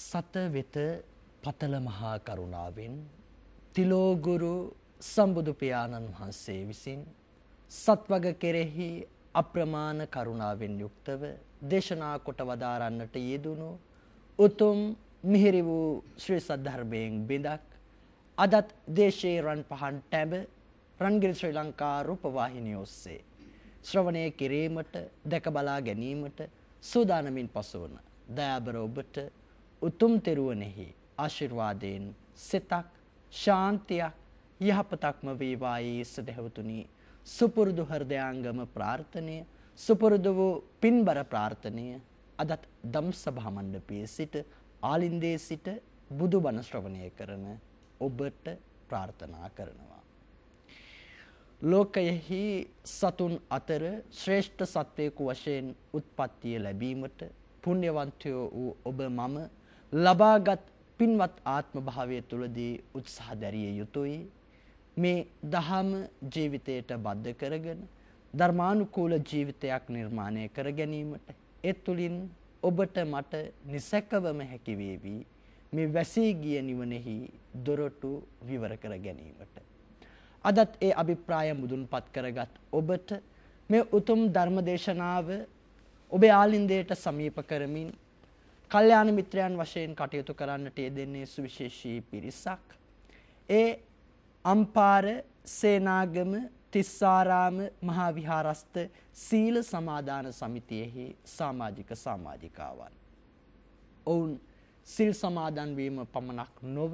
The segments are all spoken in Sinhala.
සත වෙත පතල මහා කරුණාවෙන් තිලෝගුරු සම්බුදු පියාණන් වහන්සේ විසින් සත්වග කෙරෙහි අප්‍රමාණ කරුණාවෙන් යුක්තව දේශනා කොට වදාරන්නට යෙදුණු උතුම් මිහිරි වූ ශ්‍රී සද්ධර්මයෙන් බිඳක් අදත් දේශයේ රන් පහන් ටැඹ රන්ගිරි ශ්‍රී ලංකා රූපවාහිනිය ඔස්සේ ශ්‍රවණය කිරීමට දැක බලා ගැනීමට සූදානමින් පසුවන දයාබර ඔබට උතුම් තෙරුවනෙහි ආශිර්වාදයෙන් සිතක් ශාන්තියක් යහපතක්ම වේවායේ සදැහැවතුනි සුපුරුදු හෘදයාංගම ප්‍රාර්ථනය සුපුරුදු වූ පින්බර ප්‍රාර්ථනය අදත් ධම්සභා මණ්ඩපයේ සිට ආලින්දේ සිට බුදුබණ ශ්‍රවණය කරන ඔබට ප්‍රාර්ථනා කරනවා ලෝකයෙහි සතුන් අතර ශ්‍රේෂ්ඨ සත්වයෙකු වශයෙන් උත්පත්තිය ලැබීමට පුණ්‍යවන්තයෝ වූ ඔබ මම ලබාගත් පින්වත් ආත්ම භාවය තුළදී උත්සාහ දැරිය යුතුයි මේ දහම ජීවිතයට බද්ධ කරගෙන ධර්මානුකූල ජීවිතයක් නිර්මාණය කර ගැනීමට ඒ තුළින් ඔබට මට නිසැකවම හැකි වේවි මේ වැසී ගිය නිවනෙහි දොරටු විවර කර ගැනීමට අදත් ඒ අභිප්‍රාය මුදුන්පත් කරගත් ඔබට මේ උතුම් ධර්ම දේශනාව ඔබේ ආලින්දයට සමීප කරමින් කල්යාණ මිත්‍රයන් වශයෙන් කටයුතු කරන්නට යෙදෙන්නේ සුවිශේෂී පිරිසක්. ඒ අම්පාර සේනාගම තිස්සාරාම මහා විහාරස්ත සීල සමාදාන සමිතියෙහි සමාජික සමාජිකාවන්. ඔවුන් සිල් සමාදන් වීම පමණක් නොව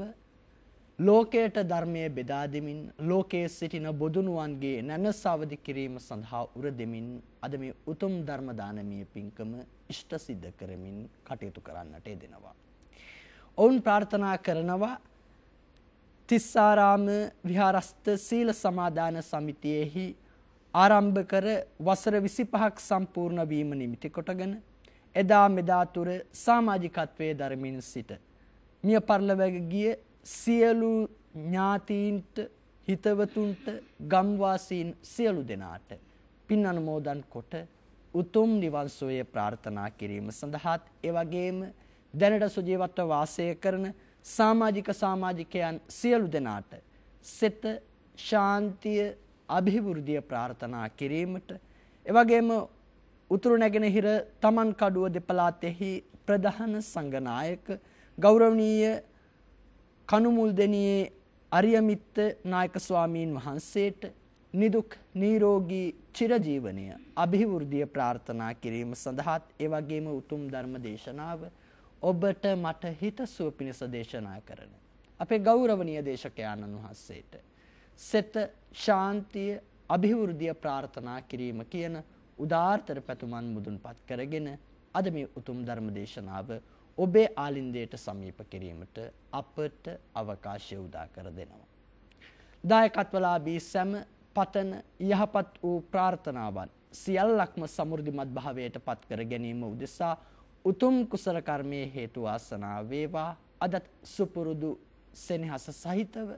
ලෝකයට ධර්මය බෙදා දෙමින් ලෝකයේ සිටින බොදුනුවන්ගේ නැනසවදි කිරීම සඳහා උර දෙමින් අද මේ උතුම් ධර්ම දානමය පින්කම ඉෂ්ට සිද්ධ කරමින් කටයුතු කරන්නට එදෙනවා. ඔවුන් ප්‍රාර්ථනා කරනවා තිස්සාරාම විහාරස්ත සීල සමාදාන සමිතියෙහි ආරම්භ කර වසර 25ක් සම්පූර්ණ වීම නිමිති කොටගෙන එදා මෙදා තුර සමාජිකත්වයේ ධර්මින් සිට මිය පරලොව ගිය සියලු ඥාතීන්ට හිතවතුන්ට ගම්වාසීන් සියලු දෙනාට පින් අනුමෝදන් කොට උතුම් නිවන් සුවය ප්‍රාර්ථනා කිරීම සඳහාත් ඒ වගේම දැනට සුජීවත්ව වාසය කරන සමාජික සමාජිකයන් සියලු දෙනාට සිත ශාන්තිය අභිවෘද්ධිය ප්‍රාර්ථනා කිරීමට එවැගේම උතුරු නැගෙනහිර තමන් කඩුව දෙපළාතෙහි ප්‍රධාන සංඝනායක ගෞරවනීය කනුමුල්දෙනියේ අරියමිත්ත නායක ස්වාමීන් වහන්සේට නිදුක් නිරෝගී චිරජීවනය અભිවෘද්ධිය ප්‍රාර්ථනා කිරීම සඳහාත් ඒ වගේම උතුම් ධර්ම දේශනාව ඔබට මට හිතසුව පිණිස දේශනා කරන අපේ ගෞරවනීය දේශකයාණන් වහන්සේට සෙත ශාන්තිය અભිවෘද්ධිය ප්‍රාර්ථනා කිරීම කියන උදාාර්ථර පැතුමන් මුදුන්පත් කරගෙන අද මේ උතුම් ධර්ම දේශනාව ඔබේ ආලින්දයට සමීප කිරීමට අපට අවකාශය උදා කර දෙනවා. දායකත්වලාභී සැම පතන යහපත් වූ ප්‍රාර්ථනාවන් සියල්ලක්ම සමෘද්ධිමත් භාවයට පත් කර ගැනීම උදෙසා උතුම් කුසල කර්මයේ හේතු වාසනා වේවා අදත් සුපුරුදු සෙනෙහස සහිතව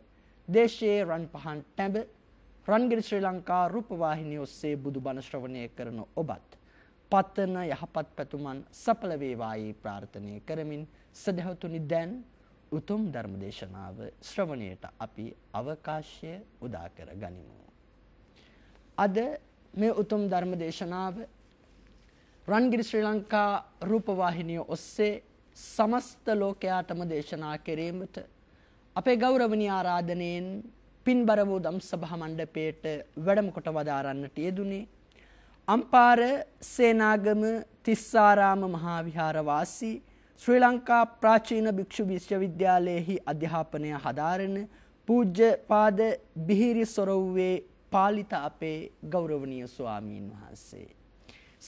දේශයේ රන් පහන් ටැඹ රන්ගිරි ශ්‍රී ලංකා රූපවාහිනිය ඔස්සේ බුදුබණ ශ්‍රවණය කරන ඔබත් පතන යහපත් පැතුමන් සඵල වේවායි ප්‍රාර්ථනා කරමින් සදහතුනි දැන් උතුම් ධර්ම දේශනාව ශ්‍රවණයට අපි අවකාශය උදා කර ගනිමු අද මේ උතුම් ධර්ම දේශනාව රන්ගිරි ශ්‍රී ලංකා රූපවාහිනිය ඔස්සේ සමස්ත ලෝකයාටම දේශනා කිරීමට අපේ ගෞරවනීය ආරාධනෙන් පින්බර වූ ධම්සභා මණ්ඩපයේට වැඩම කොට වදාරන්නට යෙදුනේ අම්පාර සේනාගම තිස්සාරාම මහා විහාර වාසී ශ්‍රී ලංකා ප්‍රාචීන භික්ෂු විශ්වවිද්‍යාලයේහි අධ්‍යාපනය හදාරන පූජ්‍ය පාද බිහිරි සොරව්වේ පාලිත අපේ ගෞරවනීය ස්වාමීන් වහන්සේ.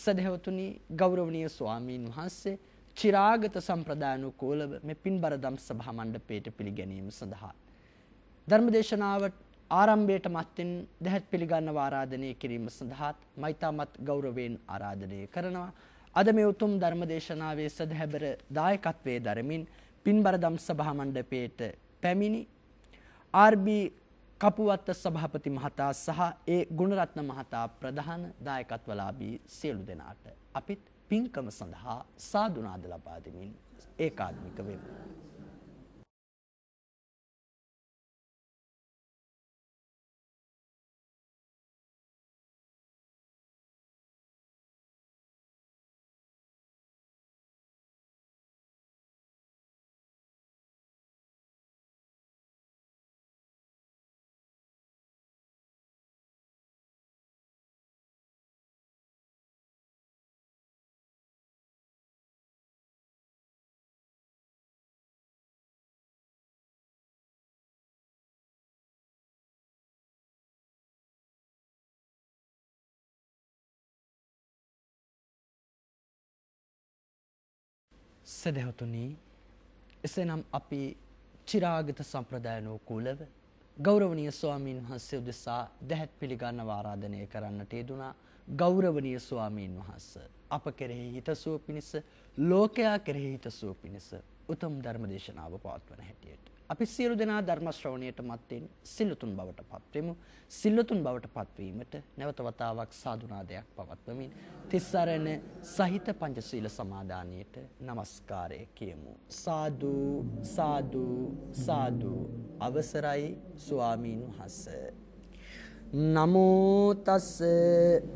සදහවතුනි ගෞරවනීය ස්වාමීන් වහන්සේ චිරාගත සම්ප්‍රදානුකූලව මේ පින්බර දම් සභා මණ්ඩපයට පිළිගැනීම සඳහා ධර්මදේශනාව ආරම්භයට මත්තෙන් දැහැත් පිළිගන්නව ආරාධනය කිරීම සඳහාත් මෛතාමත් ගෞරවයෙන් ආරාධනය කරනවා. අද මේ උතුම් ධර්මදේශනාවේ සදහැබර දායකත්වයේ දරමින් පින්බර දම් සභා මණ්ඩපයට පැමිණි RB කපුවත්ත සභාපති මහතා සහ ඒ ගුණරත්න මහතා ප්‍රධාන දායකත්වලාබී සියලු දෙනාට අපිත් පින්කම සඳහා සාදුනාද ලබා දෙමින් ඒකාත්මික වෙමු. සදහතුනී එසේනම් අපි චිරාගත සම්ප්‍රදායනෝ කූලව ගෞරවනීය ස්වාමීන් වහන්සේ උදෙසා දැහැත් පිළිගන්නව ආරාධනය කරන්නට යෙදුනා ගෞරවනීය ස්වාමීන් වහන්ස අප කෙරෙහි හිතසුව පිණිස ලෝකයා කෙරෙහි හිතසුව පිණිස උතුම් ධර්ම දේශනාව පවත්වන හැටියට අපි සියලු දෙනා ධර්ම ශ්‍රවණයට මත්ෙන් සිල්ලුතුන් බවට පත්වෙමු. සිල්ලුතුන් බවට පත්වීමට නැවත වතාවක් සාදුනාදයක් පවත්වමින් තිස්සරණ සහිත පංචශීල සමාදානයට নমස්කාරය කියමු. සාදු සාදු සාදු අවසරයි ස්වාමීන් වහන්සේ. නමෝ තස්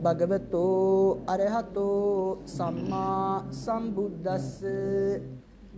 භගවතෝ අරහතෝ සම්මා සම්බුද්දස්ස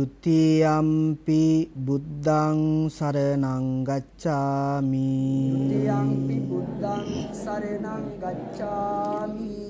දුතියම්පි බුද්ධං සරණං ගච්ඡාමි දුතියම්පි බුද්ධං සරණං ගච්ඡාමි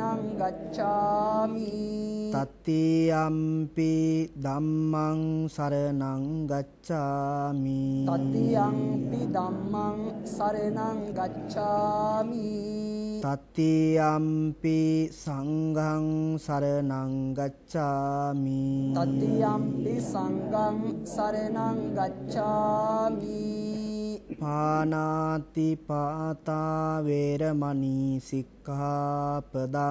සරණං ගච්ඡාමි තත්තියම්පි ධම්මං සරණං ගච්ඡාමි තත්තියම්පි ධම්මං සරණං ගච්ඡාමි තත්තියම්පි සංඝං සරණං ගච්ඡාමි තත්තියම්පි සංඝං සරණං ගච්ඡාමි පානාති පාතා වේරමණී සික්ඛාපදං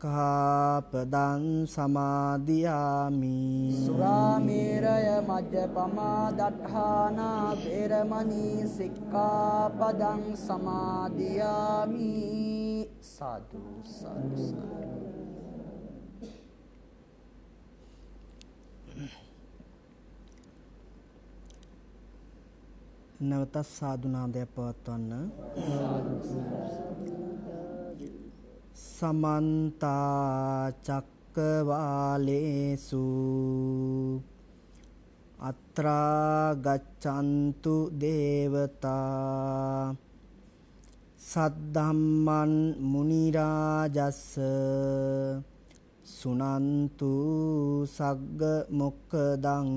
සික්ඛාපදං සමාදියාමි සුරාමේරය මජ්ජපමා දඨානා වේරමණී සික්ඛාපදං සමාදියාමි සාදු සාදු නැවත සාදුනාදයක් පවත්වන්න සාදු සාදු සමන්තා චක්කවාලේසු අත්‍රා ගච්ඡන්තු දේවතා සද්ධම්මන් මුනි රාජස්ස සුනන්තු සග්ග මොක්කදං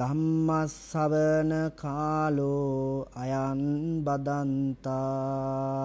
ධම්මස්සවන කාලෝ අයන් බදන්තා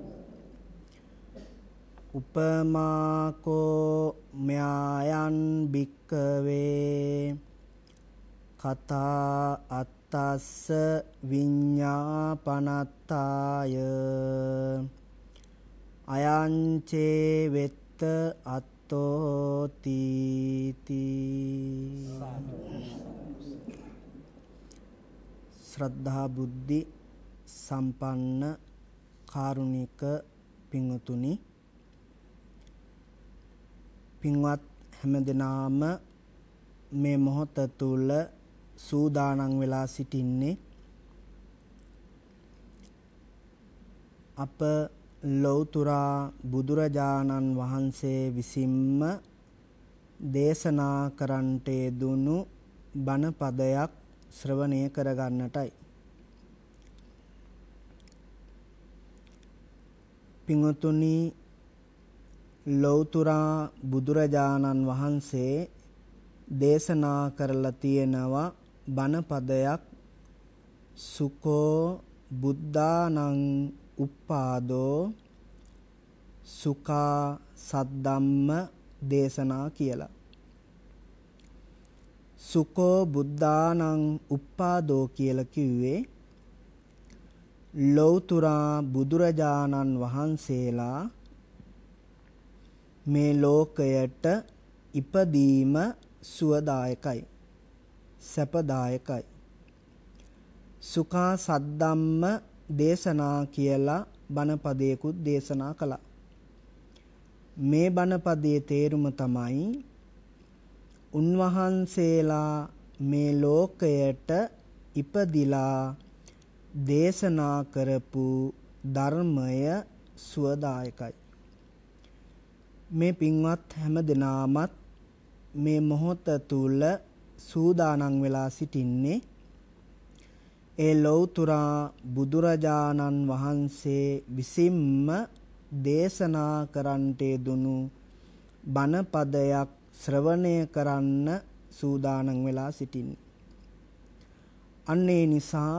උපමාකෝ ම්‍යායන් භික්කවේ කතා අත්තස්ස විඤ්ඤාපනත්තාය අයංචේ වෙත්ත අත්තෝතිති ශ්‍රද්ධා බුද්ධි සම්පන්න කාරුණික පිංතුනි පින්වත් හැම දෙනාම මේ මොහොත තුල සූදානම් වෙලා සිටින්නේ අප ලෞතුරා බුදුරජාණන් වහන්සේ විසින්ම දේශනා කරන්ට දුණු බණ පදයක් ශ්‍රවණය කරගන්නටයි පින්වතුනි ලෞතුරා බුදුරජාණන් වහන්සේ දේශනා කරලා තියෙනවා බණපදයක් සුකෝ බුද්ධානං උප්පාදෝ සුකා සද්දම්ම දේශනා කියලා සුකෝ බුද්ධානං උප්පාදෝ කියලා කිව්වේ ලෞතුරා බුදුරජාණන් වහන්සේලා මේ ලෝකයට ඉපදීම සුවදායකයි සැපදායකයි සුඛා සද්දම්ම දේශනා කියලා බණපදයකුත් දේශනා කළා මේ බණපදයේ තේරුම තමයි උන්වහන්සේලා මේ ලෝකයට ඉපදිලා දේශනා කරපු ධර්මය සුවදායකයි මේ පින්වත් හැම දෙනාමත් මේ මොහොත තුල සූදානම් වෙලා සිටින්නේ ඒ ලෞතුරා බුදුරජාණන් වහන්සේ විසින්ම දේශනා කරන්ට දුණු බණපදයක් ශ්‍රවණය කරන්න සූදානම් වෙලා සිටින්නේ. අන්නේ නිසා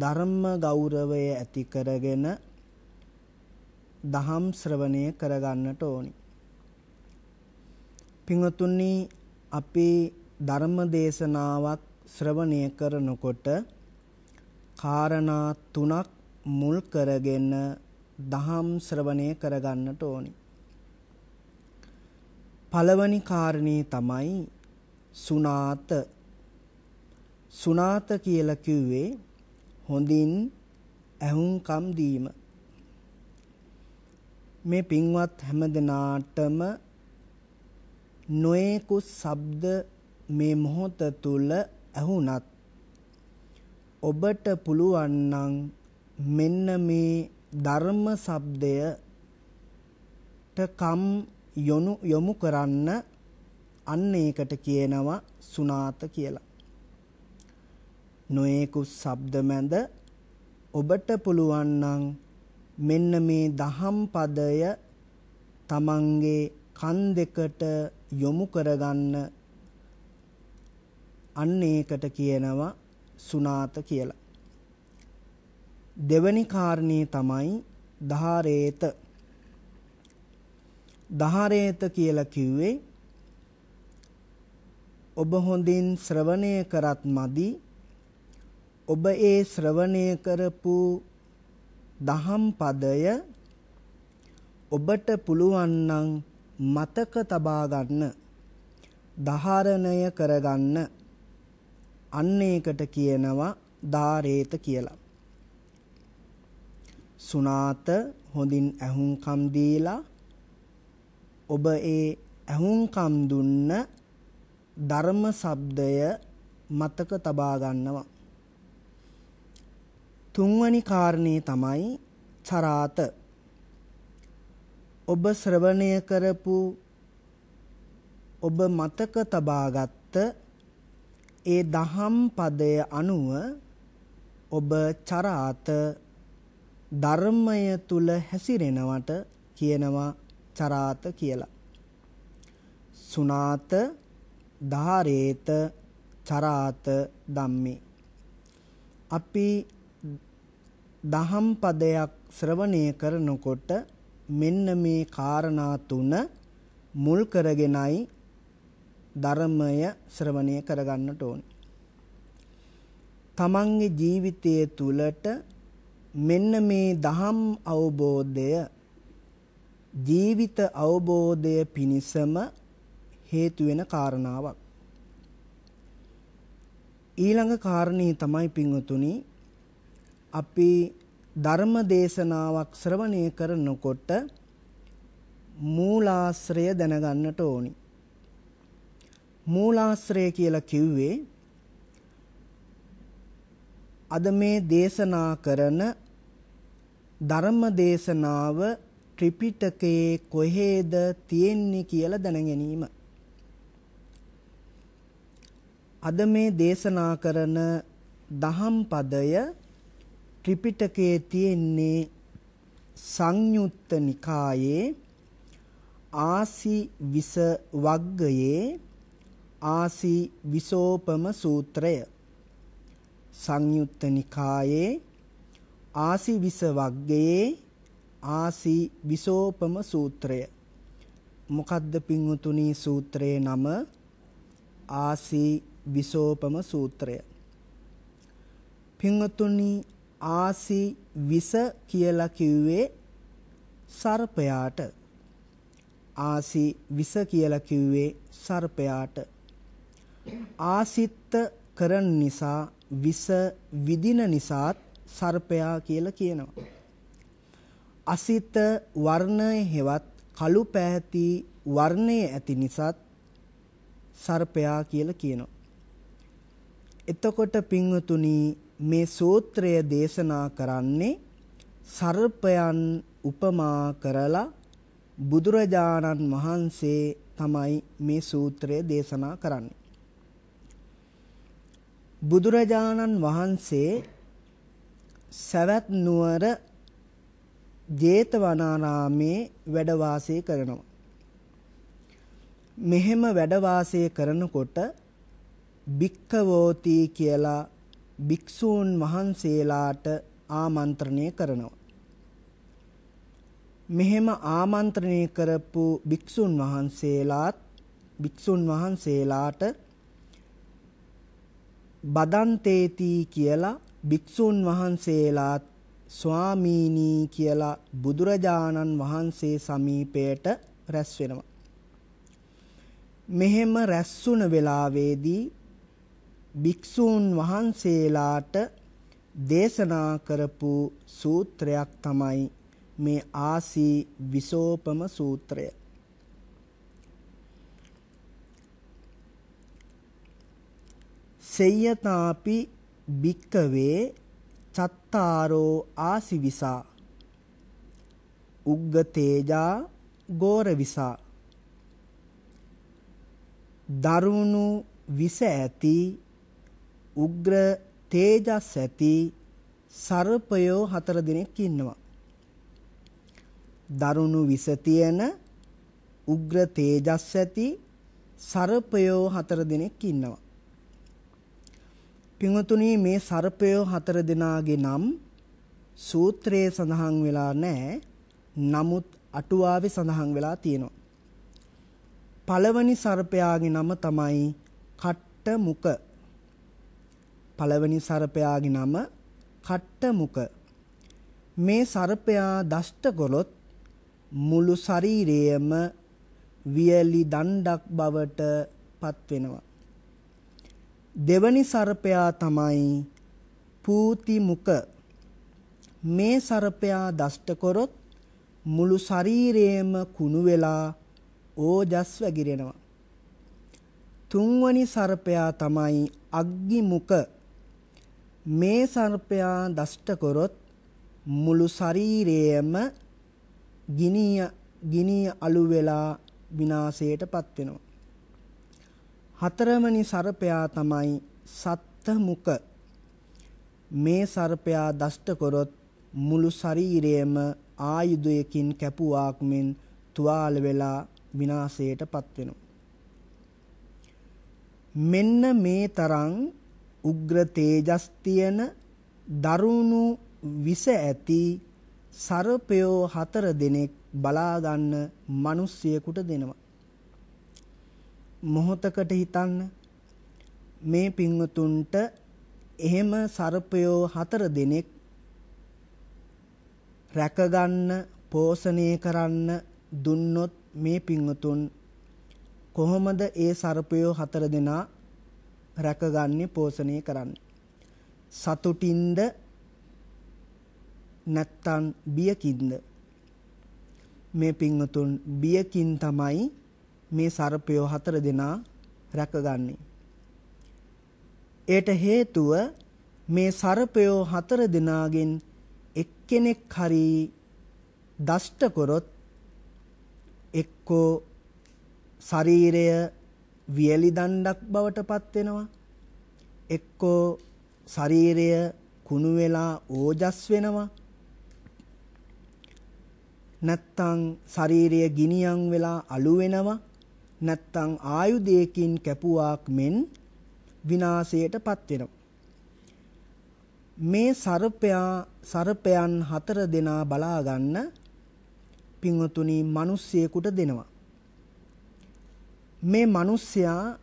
ධර්ම ගෞරවය ඇති කරගෙන දහම් ශ්‍රවණය කරගන්නට ඕනි. පින්වතුනි අපේ ධර්ම දේශනාවක් ශ්‍රවණය කරනකොට කාරණා තුනක් මුල් කරගෙන දහම් ශ්‍රවණය කරගන්නට ඕනි. පළවනි කාරණේ තමයි සුණාත. සුණාත කියලා කිව්වේ හොඳින් ඇහුම්කම් දීම. මේ පින්වත් හැම දිනාටම නොයෙකුත් ශබ්ද මේ මොහොත තුල ඇහුණත් ඔබට පුළුවන් නම් මෙන්න මේ ධර්ම ශබ්දයට කම් යොමු යොමු කරන්න අන්න ඒකට කියනවා සුණාත කියලා. නොයෙකුත් ශබ්ද මැද ඔබට පුළුවන් නම් මෙන්න මේ දහම් පදය තමන්ගේ කන් දෙකට යොමු කරගන්න අන්න ඒකට කියනවා සුනාත කියලා. දෙවනි කාරණේ තමයි ධාරේත. ධාරේත කියලා කිව්වේ ඔබ හොඳින් ශ්‍රවණය කරත් මදි ඔබ ඒ ශ්‍රවණය කරපු දහම් පදය ඔබට පුළුවන් නම් මතක තබා ගන්න ධාරණය කරගන්න අන්න ඒකට කියනවා ධාරේත කියලා. සුනාත හොඳින් ඇහුම්කම් දීලා ඔබ ඒ ඇහුම්කම් දුන්න ධර්ම ශබ්දය මතක තබා ගන්නවා. තුන්වැනි කාරණේ තමයි චරාත ඔබ ශ්‍රවණය කරපු ඔබ මතක තබාගත්ත ඒ දහම් පදය අනුව ඔබ චරාත ධර්මය තුල හැසිරෙනවට කියනවා චරාත කියලා. සුනාත ධාරේත චරාත ධම්මේ. අපි දහම් පදයක් ශ්‍රවණය කරනකොට මෙන්න මේ காரணා තුන මුල් කරගෙනයි ධර්මය ශ්‍රවණය කරගන්නට ඕන. තමන්ගේ ජීවිතය තුළට මෙන්න මේ දහම් අවබෝධය ජීවිත අවබෝධය පිණිසම හේතු වෙන කාරණාවක්. ඊළඟ කාරණේ තමයි පින්වතුනි අපි ධර්ම දේශනාවක් ශ්‍රවණය කරනකොට මූලාශ්‍රය දැනගන්නට ඕනි. මූලාශ්‍රය කියලා කිව්වේ අද මේ දේශනා කරන ධර්ම දේශනාව ත්‍රිපිටකයේ කොහේද තියෙන්නේ කියලා දැන ගැනීම. අද මේ දේශනා කරන දහම් පදය ත්‍රිපිටකයේ තියෙන්නේ සංයුත්ත නිකායේ ආසි විස වග්ගයේ ආසි විසෝපම සූත්‍රය සංයුත්ත නිකායේ ආසි විස වග්ගයේ ආසි විසෝපම සූත්‍රය මොකද්ද පින්වතුනි සූත්‍රයේ නම ආසි විසෝපම සූත්‍රය පින්වතුනි ආසි විස කියලා කිව්වේ සර්පයාට ආසි විස කියලා කිව්වේ සර්පයාට ආසිත්ත කරන නිසා විස විදින නිසාත් සර්පයා කියලා කියනවා අසිත වර්ණය හෙවත් කළු පැහැති වර්ණය ඇති නිසාත් සර්පයා කියලා කියනවා එතකොට පින්වතුනි මේ සූත්‍රය දේශනා කරන්නේ සර්පයන් උපමා කරලා බුදුරජාණන් වහන්සේ තමයි මේ සූත්‍රය දේශනා කරන්නේ. බුදුරජාණන් වහන්සේ සවැත් නුවර ජේතවනාරාමේ වැඩ වාසය කරනවා. මෙහෙම වැඩ වාසය කරනකොට භික්කවෝති කියලා භික්ෂූන් වහන්සේලාට ආමන්ත්‍රණය කරනවා. මෙහෙම ආමන්ත්‍රණය කරපු භික්ෂූන් වහන්සේලාත් භික්ෂූන් වහන්සේලාට බදන්තේති කියලා භික්ෂූන් වහන්සේලාත් ස්වාමීනි කියලා බුදුරජාණන් වහන්සේ සමීපයට රැස් වෙනවා. මෙහෙම රැස්ුණ වෙලාවේදී භික්ෂූන් වහන්සේලාට දේශනා කරපු සූත්‍රයක් තමයි මේ ආසී විසෝපම සූත්‍රය. සේයතාපි භික්කවේ චත්තාරෝ ආසිවිසා උග්ග තේජා ගෝරවිසා දරුණු විස ඇති උග්‍ර තේජස් ඇති සර්පයෝ හතර දිනක් ඉන්නවා. දරුණු විස තියෙන උග්‍ර තේජස් ඇති සර්පයෝ හතර දිනක් ඉන්නවා. පින්වතුනි මේ සර්පයෝ හතර දිනාගේ නම් සූත්‍රයේ සඳහන් වෙලා නැහැ. නමුත් අටුවාවේ සඳහන් වෙලා තියෙනවා. පළවෙනි සර්පයාගේ නම තමයි කට්ට මුඛ පළවෙනි සර්පයාගේ නම කට්ටමුක. මේ සර්පයා දෂ්ට ගොලොත් මුළු ශරීරයේම වියලි දණ්ඩක් බවට පත් වෙනවා. දෙවනි සර්පයා තමයි පූති මුක. මේ සර්පයා දෂ්ට කරොත් මුළු ශරීරයේම කුණු වෙලා ඕජස් වැగిරෙනවා. තුන්වනි සර්පයා තමයි අග්ගිමුක. මේ සර්පයා දෂ්ට කරොත් මුළු ශරීරයම ගිනි ගිනි අලු වෙලා විනාශයටපත් වෙනවා. හතරමනි සර්පයා තමයි සත්තමුක. මේ සර්පයා දෂ්ට කරොත් මුළු ශරීරයම ආයුධයකින් කැපුවාක් මෙන් තුවාල වෙලා විනාශයටපත් වෙනවා. මෙන්න මේ තරම් උග්‍ර තේජස් තියෙන දරුණු විස ඇති සර්පයෝ හතර දෙනෙක් බලා ගන්න මිනිස්සෙකුට දෙනවා. මොහොතකට හිතන්න මේ පින්වතුන්ට එහෙම සර්පයෝ හතර දෙනෙක් රැකගන්න පෝෂණය කරන්න දුන්නොත් මේ පින්වතුන් කොහොමද ඒ සර්පයෝ හතර දෙනා රැකගන්නේ පෝෂණය කරන්නේ. සතුටින්ද නැත්තම් බියකින්ද මේ පින්වතුන් බියකින් තමයි මේ සර්පය හතර දෙනා රැකගන්නේ. ඒට හේතුව මේ සර්පය හතර දෙනාගෙන් එක්කෙනෙක් හරි දෂ්ට කරොත් එක්කෝ ශරීරය වියලි දණ්ඩක් බවට පත් වෙනවා එක්කෝ ශරීරය කුණු වෙලා ඕජස් වෙනවා නැත්තම් ශරීරය ගිනියම් වෙලා අළු වෙනවා නැත්තම් ආයුධයකින් කැපුවාක් මෙන් විනාශයටපත් වෙනවා මේ සර්පයා සර්පයන් හතර දෙනා බලා ගන්න පින්වතුනි මිනිස්සෙකුට දෙනවා මේ මිනිස්සයා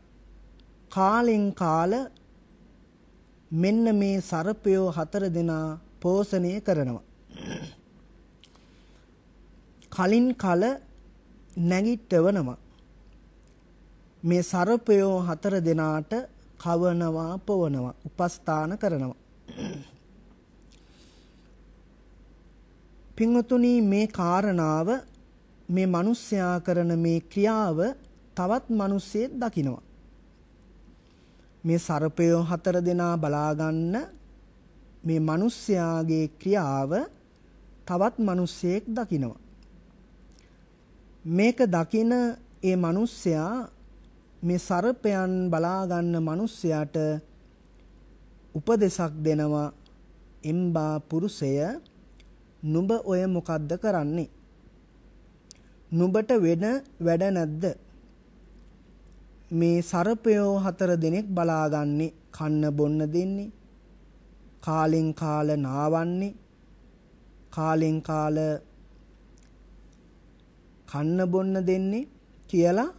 කාලෙන් කාල මෙන්න මේ සර්පය හතර දෙනා පෝෂණය කරනවා. කලින් කල නැගිටවනවා. මේ සර්පය හතර දෙනාට කවනවා පොවනවා උපස්ථාන කරනවා. පින්වතුනි මේ කාරණාව මේ මිනිස්යා කරන මේ ක්‍රියාව තවත් මිනිස්සෙක් දකිනවා. මේ සර්පය හතර දෙනා බලාගන්න මේ මිනිස්යාගේ ක්‍රියාව තවත් මිනිස්සෙක් දකිනවා. මේක දකින ඒ මිනිස්සයා මේ සර්පයන් බලාගන්න මිනිස්සයාට උපදේශක් දෙනවා එම්බා පුරුෂය නුඹ ඔය මොකද්ද කරන්නේ නුඹට වෙන වැඩ නැද්ද මේ සර්පයෝ හතර දෙනෙක් බලාගන්නේ කන්න බොන්න දෙන්නේ කාලෙන් කාල නාවන්නේ කාලෙන් කාල කන්න බොන්න දෙන්නේ කියලා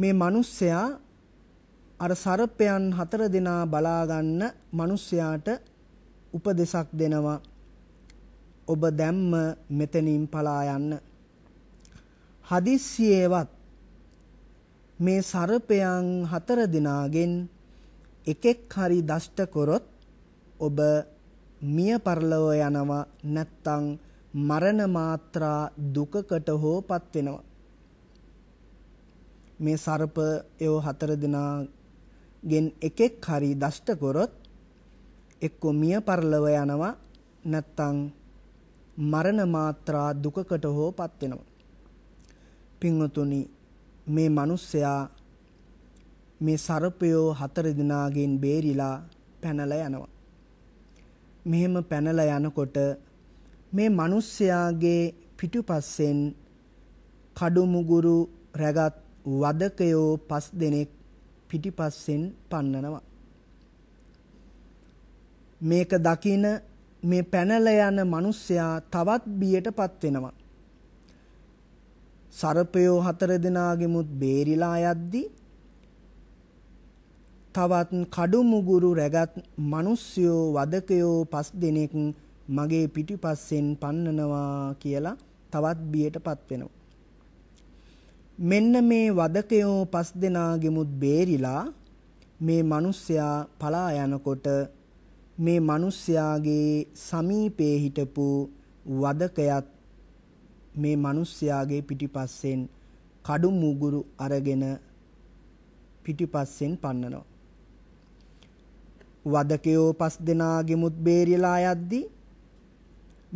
මේ මිනිස්සයා අර සර්පයන් හතර දෙනා බලාගන්න මිනිස්සයාට උපදෙසක් දෙනවා ඔබ දැම්ම මෙතනින් පලා යන්න හදිස්සියේවත් මේ සර්පයන් හතර දිනාගෙන් එකෙක් හරි දෂ්ට කරොත් ඔබ මිය පරලව යනවා නැත්තම් මරණ මාත්‍රා දුකකට හෝපත් වෙනවා මේ සර්පයෝ හතර දිනාගෙන් එකෙක් හරි දෂ්ට කරොත් එක්කෝ මිය පරලව යනවා නැත්තම් මරණ මාත්‍රා දුකකට හෝපත් වෙනවා පින්වතුනි මේ මිනිස්සයා මේ සර්පයෝ හතර දිනාගෙන් බේරිලා පැනලා යනවා. මෙහෙම පැනලා යනකොට මේ මිනිස්සයාගේ පිටුපස්සෙන් කඩුමුගුරු රැගත් වදකයෝ පස් දෙනෙක් පිටිපස්සෙන් පන්නනවා. මේක දකින මේ පැනල යන මිනිස්සයා තවත් බියට පත් වෙනවා. සර්පයෝ හතර දෙනාගෙමුත් බේරිලා යද්දී තවත් කඩුමුගුරු රැගත් මිනිස්සයෝ වදකයෝ පස් දෙනෙක් මගේ පිටිපස්සෙන් පන්නනවා කියලා තවත් බියටපත් වෙනවා. මෙන්න මේ වදකයෝ පස් දෙනාගෙමුත් බේරිලා මේ මිනිස්සයා පලා යනකොට මේ මිනිස්යාගේ සමීපේ හිටපු වදකයත් මේ මිනිස්යාගේ පිටිපස්සෙන් කඩු මුගුරු අරගෙන පිටිපස්සෙන් පන්නනවා. වදකයෝ පස් දෙනා ගෙමුත් බේරිලා යද්දී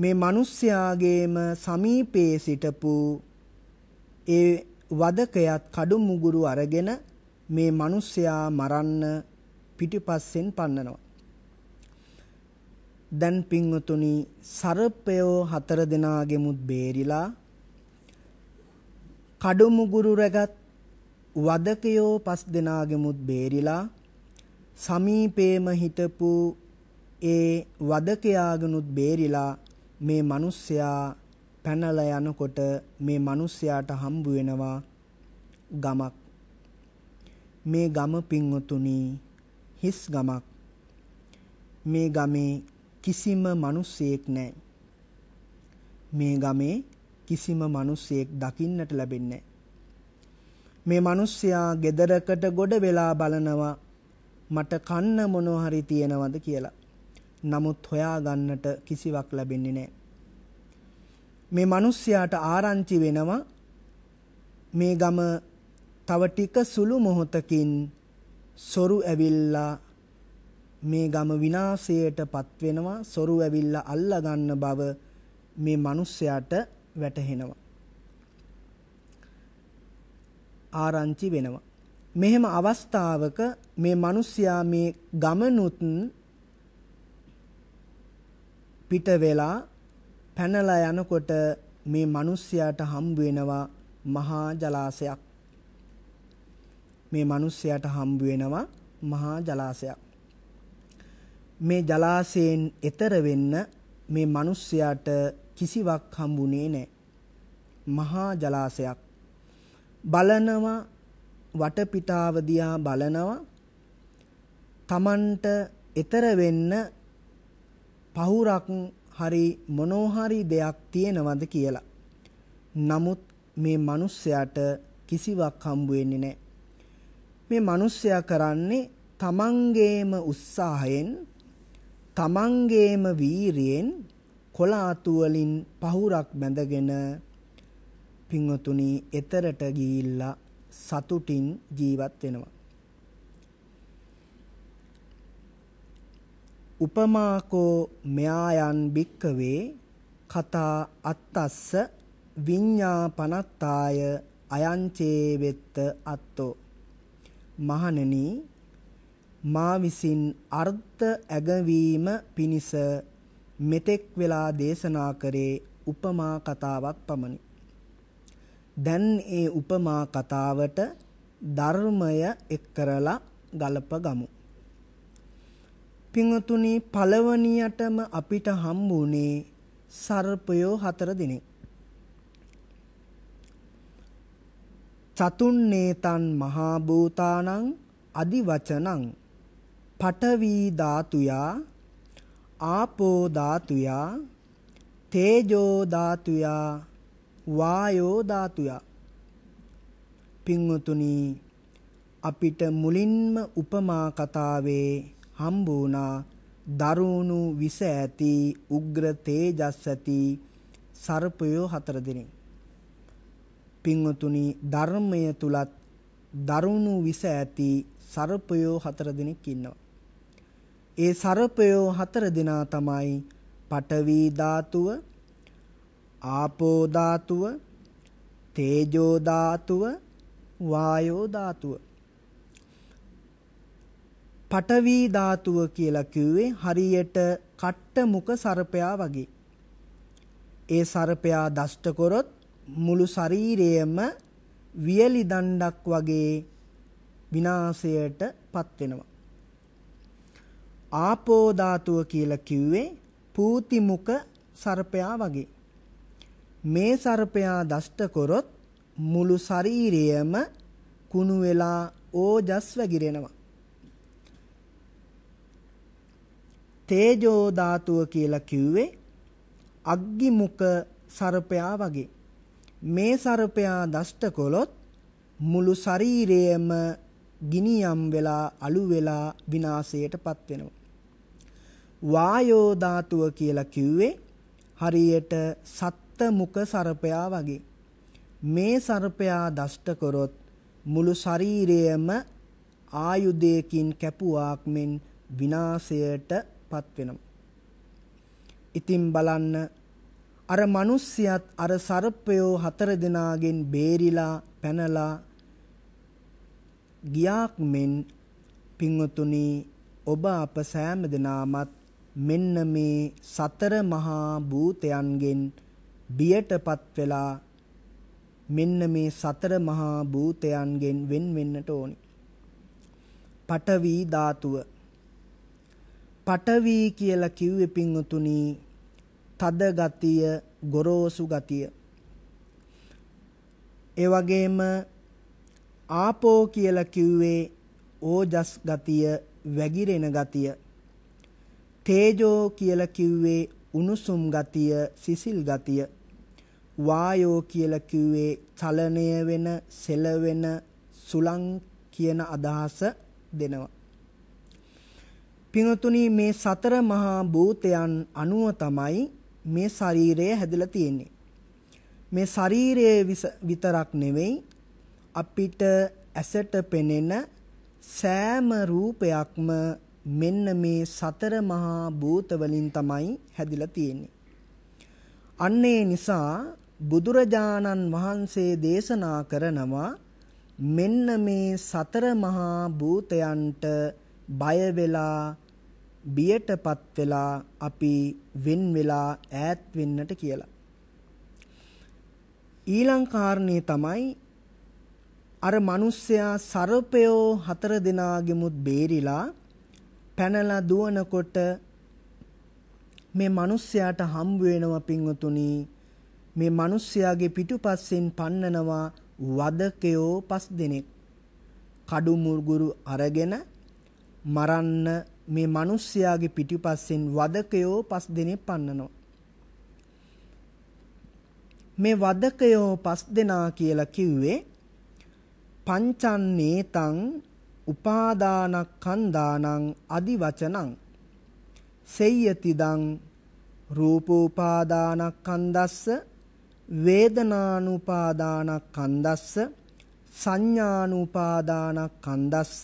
මේ මිනිස්යාගේම සමීපයේ සිටපු ඒ වදකයාත් කඩු මුගුරු අරගෙන මේ මිනිස්යා මරන්න පිටිපස්සෙන් පන්නනවා. දැන් පින්වතුනි සර්පයෝ හතර දෙනාගෙමුත් බේරිලා කඩුමුගුරු රැගත් වදකයෝ පස් දෙනාගෙමුත් බේරිලා සමීපේම හිටපු ඒ වදකයාගනුත් බේරිලා මේ මිනිස්සයා පැනලා යනකොට මේ මිනිස්සයාට හම්බ වෙනවා ගමක් මේ ගම පින්වතුනි හිස් ගමක් මේ ගමේ කිසිම මිනිසෙක් නැහැ. මේ ගමේ කිසිම මිනිසෙක් දකින්නට ලැබෙන්නේ මේ මිනිස්සයා gederකට ගොඩ වෙලා බලනවා මට කන්න මොනව හරි තියනවද කියලා. නමුත් හොයාගන්නට කිසිවක් ලැබෙන්නේ නැහැ. මේ මිනිස්සයාට ආරංචි වෙනවා මේ ගම තව ටික සුළු මොහොතකින් සොරු ඇවිල්ලා මේ ගම විනාශයට පත්වෙනවා සොරු ඇවිල්ලා අල්ලා ගන්න බව මේ මිනිස්යාට වැටහෙනවා. ආරංචි වෙනවා. මෙහෙම අවස්ථාවක මේ මිනිස්යා මේ ගමනුත් පිට වෙලා පැනලා යනකොට මේ මිනිස්යාට හම්බ වෙනවා මහා ජලාශයක්. මේ මිනිස්යාට හම්බ වෙනවා මහා ජලාශයක්. මේ ජලාශයෙන් එතර වෙන්න මේ මිනිස්යාට කිසිවක් හම්බුනේ නැහැ. මහා ජලාශයක්. බලනවා වටපිටාව දිහා බලනවා. Tamanට එතර වෙන්න පහුරක් හරි මොනෝhari දෙයක් තියෙනවද කියලා. නමුත් මේ මිනිස්යාට කිසිවක් හම්බු වෙන්නේ නැහැ. මේ මිනිස්යා කරන්නේ තමන්ගේම උත්සාහයෙන් තමන්ගේම වීරියෙන් කොලාතු වලින් පහුරක් බැඳගෙන පින්වතුනි එතරට ගිහිල්ලා සතුටින් ජීවත් වෙනවා. උපමාකෝ මෙයායන් භික්කවේ කතා අත්තස්ස විඤ්ඤාපනත්තාය අයංචේ වෙත්ත අත්තෝ මහණෙනි මා විසින් අර්ථ ඇගවීම පිණිස මෙතෙක් වෙලා දේශනා කරේ උපමා කතාවක් පමණි. දැන් ඒ උපමා කතාවට ධර්මය එක් කරලා ගලප ගමු. පිඟුතුනි පළවණියටම අපිට හම්බුනේ සර්පයෝ හතර දිනේ. චතුන් නේතන් මහා භූතානං අදි වචනං පඨවි ධාතුයා ආපෝ ධාතුයා තේජෝ ධාතුයා වායෝ ධාතුයා පින්වතුනි අපිට මුලින්ම උපමා කතාවේ හම්බුණා දරුණු විස ඇති උග්‍ර තේජස් ඇති සර්පයෝ හතර දෙනෙක් පින්වතුනි ධර්මය තුලත් දරුණු විස ඇති සර්පයෝ හතර දෙනෙක් ඉන්නවා ඒ සර්පයෝ හතර දෙනා තමයි පඨවි ධාතුව, ආපෝ ධාතුව, තේජෝ ධාතුව, වායෝ ධාතුව. පඨවි ධාතුව කියලා කිව්වේ හරියට කට්ටමුක සර්පයා වගේ. ඒ සර්පයා දෂ්ට කරොත් මුළු ශරීරයම වියලි දණ්ඩක් වගේ විනාශයට පත් වෙනවා. ආපෝ ධාතුව කියලා කිව්වේ පූතිමුක සර්පයා වගේ. මේ සර්පයා දෂ්ට කරොත් මුළු ශරීරයම කුණු වෙලා ඕජස් වැగిරෙනවා. තේජෝ ධාතුව කියලා කිව්වේ අග්ගිමුක සර්පයා වගේ. මේ සර්පයා දෂ්ට කළොත් මුළු ශරීරයම ගිනියම් වෙලා අළු වෙලා විනාශයටපත් වෙනවා. වායෝ ධාතුව කියලා කිව්වේ හරියට සත්තමුඛ සර්පයා වගේ. මේ සර්පයා දෂ්ට කරොත් මුළු ශරීරයම ආයුධයකින් කැපුවාක් මෙන් විනාශයටපත් වෙනවා. ඉතින් බලන්න අර මිනිස්සයත් අර සර්පයෝ හතර දෙනාගෙන් බේරිලා පැනලා ගියාක් මෙන් පින්වතුනි ඔබ අප සෑම දෙනාමත් මෙන්න මේ සතර මහා භූතයන්ගෙන් බියටපත් වෙලා මෙන්න මේ සතර මහා භූතයන්ගෙන් වෙන් වෙන්නට ඕනි. පඨවි ධාතුව. පඨවි කියලා කිව්වේ පිංතුණි තද ගතිය, ගොරෝසු ගතිය. ඒ වගේම ආපෝ කියලා කිව්වේ ඕජස් ගතිය, වැగిරෙන ගතිය. තේජෝ කියලා කිව්වේ උණුසුම් ගතිය, සිසිල් ගතිය. වායෝ කියලා කිව්වේ චලනය වෙන, සෙලවෙන, සුලං කියන අදහස දෙනවා. පිනතුනි මේ සතර මහා භූතයන් අනුව තමයි මේ ශරීරය හැදලා තියෙන්නේ. මේ ශරීරයේ විතරක් නෙවෙයි අපිට ඇසට පෙනෙන සෑම රූපයක්ම මෙන්න මේ සතර මහා භූත වලින් තමයි හැදිලා තියෙන්නේ. අන්න ඒ නිසා බුදුරජාණන් වහන්සේ දේශනා කරනවා මෙන්න මේ සතර මහා භූතයන්ට බය වෙලා බියටපත් වෙලා අපි වෙන් වෙලා ඈත් වෙන්නට කියලා. ඊළං කාරණේ තමයි අර මිනිස්සයා සර්පයෝ හතර දෙනාගෙමුත් බේරිලා පැනලා දුවනකොට මේ මිනිස්යාට හම් වෙනවා පින්වතුනි මේ මිනිස්යාගේ පිටුපස්සෙන් පන්නනවා වදකයෝ පස් දෙනෙක් කඩු මුර්ගුරු අරගෙන මරන්න මේ මිනිස්යාගේ පිටුපස්සෙන් වදකයෝ පස් දෙනෙක් පන්නනවා මේ වදකයෝ පස් දෙනා කියලා කිව්වේ පංචන්නේතං උපාදානක්ඛන්දානං අදි වචනං සෙය්‍යතිදං රූපෝපාදානක්ඛන්දස්ස වේදනානුපාදානක්ඛන්දස්ස සංඥානුපාදානක්ඛන්දස්ස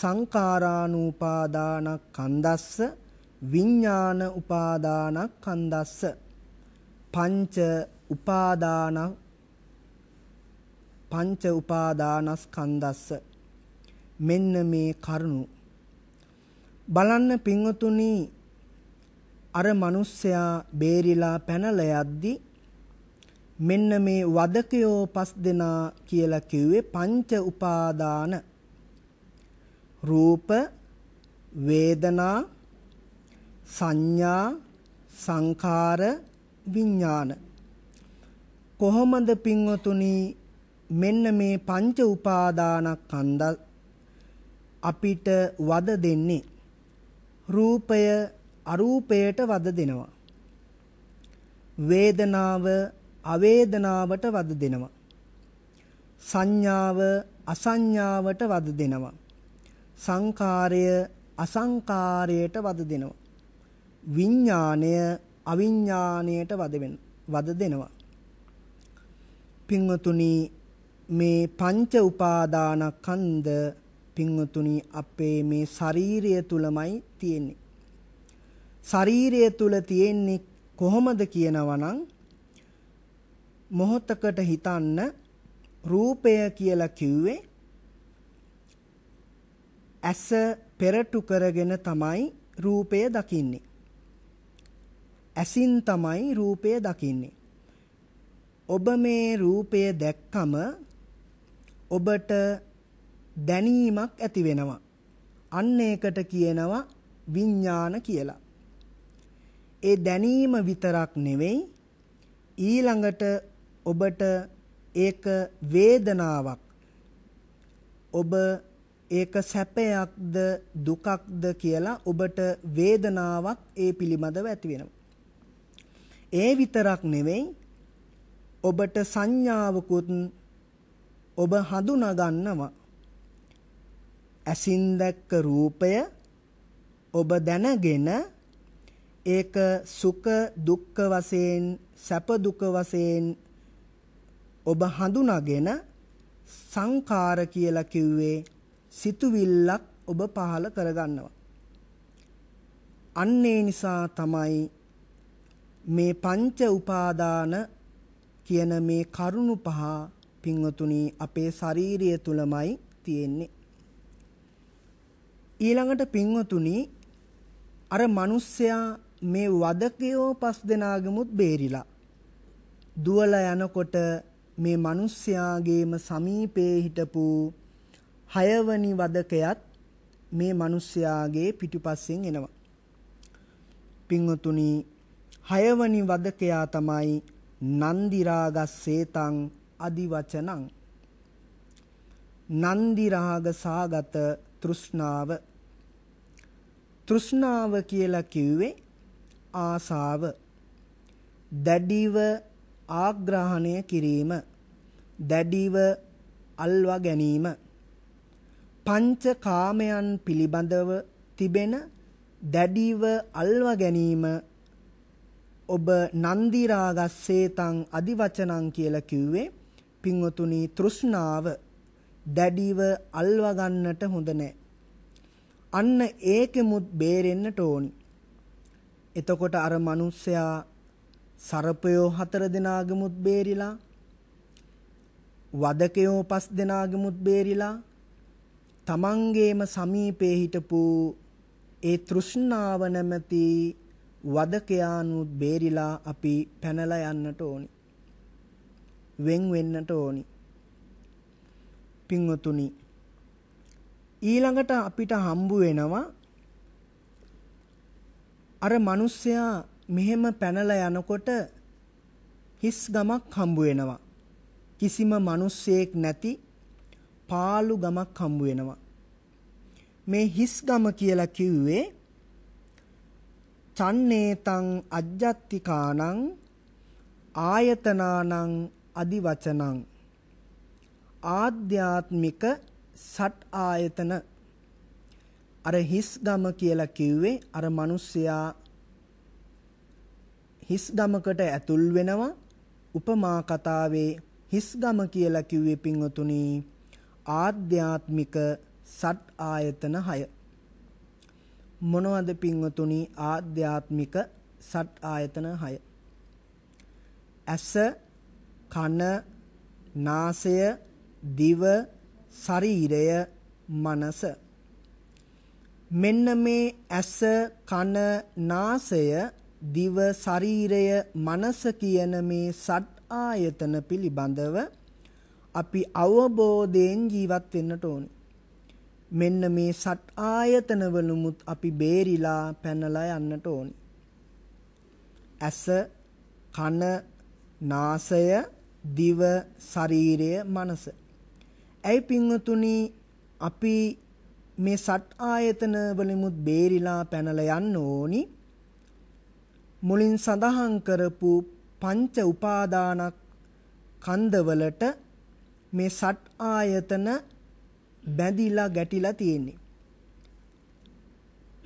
සංකාරානුපාදානක්ඛන්දස්ස විඥාන උපාදානක්ඛන්දස්ස පංච උපාදාන පංච උපාදානස්කන්ධස්ස මෙන්න මේ කරුණු බලන්න පින්වතුනි අර මිනිස්සයා බේරිලා පැනලා යද්දී මෙන්න මේ වදකයෝ පස් දෙනා කියලා කිව්වේ පංච උපාදාන රූප වේදනා සංඥා සංඛාර විඥාන කොහොමද පින්වතුනි මෙන්න මේ පංච උපාදානස්කන්ධ අපිට වද දෙන්නේ රූපය අරූපයට වද දෙනවා වේදනාව අවේදනාවට වද දෙනවා සංඥාව අසංඥාවට වද දෙනවා සංකාරය අසංකාරයට වද දෙනවා විඥාණය අවිඥාණයට වද වද දෙනවා පින්වතුනි මේ පංච උපාදානස්කන්ධ පින්වතුනි අපේ මේ ශරීරය තුලමයි තියෙන්නේ. ශරීරය තුල තියෙන්නේ කොහොමද කියනවනම් මොහොතකට හිතන්න රූපය කියලා කිව්වේ ඇස පෙරටු කරගෙන තමයි රූපය දකින්නේ. ඇසින් තමයි රූපය දකින්නේ. ඔබ මේ රූපය දැක්කම ඔබට දැනීමක් ඇති වෙනවා. අන්න ඒකට කියනවා විඥාන කියලා. ඒ දැනීම විතරක් නෙවෙයි ඊළඟට ඔබට ඒක වේදනාවක් ඔබ ඒක සැපයක්ද දුකක්ද කියලා ඔබට වේදනාවක් ඒ පිළිබඳව ඇති වෙනවා. ඒ විතරක් නෙවෙයි ඔබට සංඥාවකුත් ඔබ හඳුනා ගන්නවා. ඇසින් දැක්ක රූපය ඔබ දැනගෙන ඒක සුඛ දුක්ඛ වශයෙන් සැප දුක වශයෙන් ඔබ හඳුනාගෙන සංකාර කියලා කිව්වේ සිතුවිල්ලක් ඔබ පහළ කරගන්නවා. අන්නේ නිසා තමයි මේ පංච උපාදාන කියන මේ කරුණු පහ පින්වතුනි අපේ ශාරීරිය තුලමයි තියෙන්නේ. ඊළඟට පින්වතුනි අර මිනිස්සයා මේ වදකයෝ පස් දෙනාගමුත් බේරිලා දුවලා යනකොට මේ මිනිස්යාගේම සමීපේ හිටපු හයවනි වදකයාත් මේ මිනිස්යාගේ පිටිපස්සෙන් එනවා. පින්වතුනි හයවනි වදකයා තමයි නන්දිරාගස්සේතං අදිවචනං නන්දිරාග සාගත තෘෂ්ණාව තෘෂ්ණාව කියලා කිව්වේ ආසාව. දැඩිව ආග්‍රහණය කිරීම. දැඩිව අල්වා ගැනීම. පංච කාමයන් පිළිබඳව තිබෙන දැඩිව අල්වා ගැනීම ඔබ නන්දි රාගස්සේතං අදිවචනං කියලා කිව්වේ පින්වතුනි තෘෂ්ණාව දැඩිව අල්වා ගන්නට හොඳ නැහැ අන්න ඒකෙමුත් බේරෙන්නට ඕනි. එතකොට අර මිනිස්සයා සර්පයෝ හතර දෙනාගෙමුත් බේරිලා වදකයෝ පස් දෙනාගෙමුත් බේරිලා තමන්ගේම සමීපේ හිටපු ඒ තෘෂ්ණාව නැමැති වදකයානුත් බේරිලා අපි පැනලා යන්නට ඕනි. වෙන් වෙන්නට ඕනි. පින්වතුනි ඊළඟට අපිට හම්බු වෙනවා අර මිනිස්සයා මෙහෙම පැනලා යනකොට හිස් ගමක් හම්බු වෙනවා. කිසිම මිනිස්සෙක් නැති පාළු ගමක් හම්බු වෙනවා. මේ හිස් ගම කියලා කිව්වේ චන්නේතං අජ්ජත්තිකානං ආයතනානං අදිවචනං ආධ්‍යාත්මික සට් ආයතන අර හිස් ගම කියලා කිව්වේ අර මිනිස්සයා හිස් ගමකට ඇතුල් වෙනවා උපමා කතාවේ හිස් ගම කියලා කිව්වේ පින්වතුනි ආධ්‍යාත්මික සට් ආයතන 6 මොනවද පින්වතුනි ආධ්‍යාත්මික සට් ආයතන 6 ඇස කන නාසය දිව ශරීරය මනස මෙන්න මේ ඇස කන නාසය දිව ශරීරය මනස කියන මේ සත් ආයතන පිළිබඳව අපි අවබෝධයෙන් ජීවත් වෙන්නට ඕනේ. මෙන්න මේ සත් ආයතන වලමුත් අපි බේරිලා පැනලා යන්නට ඕනේ. ඇස කන නාසය දිව ශරීරය මනස ඇයි පින්වතුනි අපි මේ සත් ආයතන වලිමුත් බේරිලා පැනලා යන්න ඕනි මුලින් සඳහන් කරපු පංච උපාදානක් කන්දවලට මේ සත් ආයතන බැඳිලා ගැටිලා තියෙන්නේ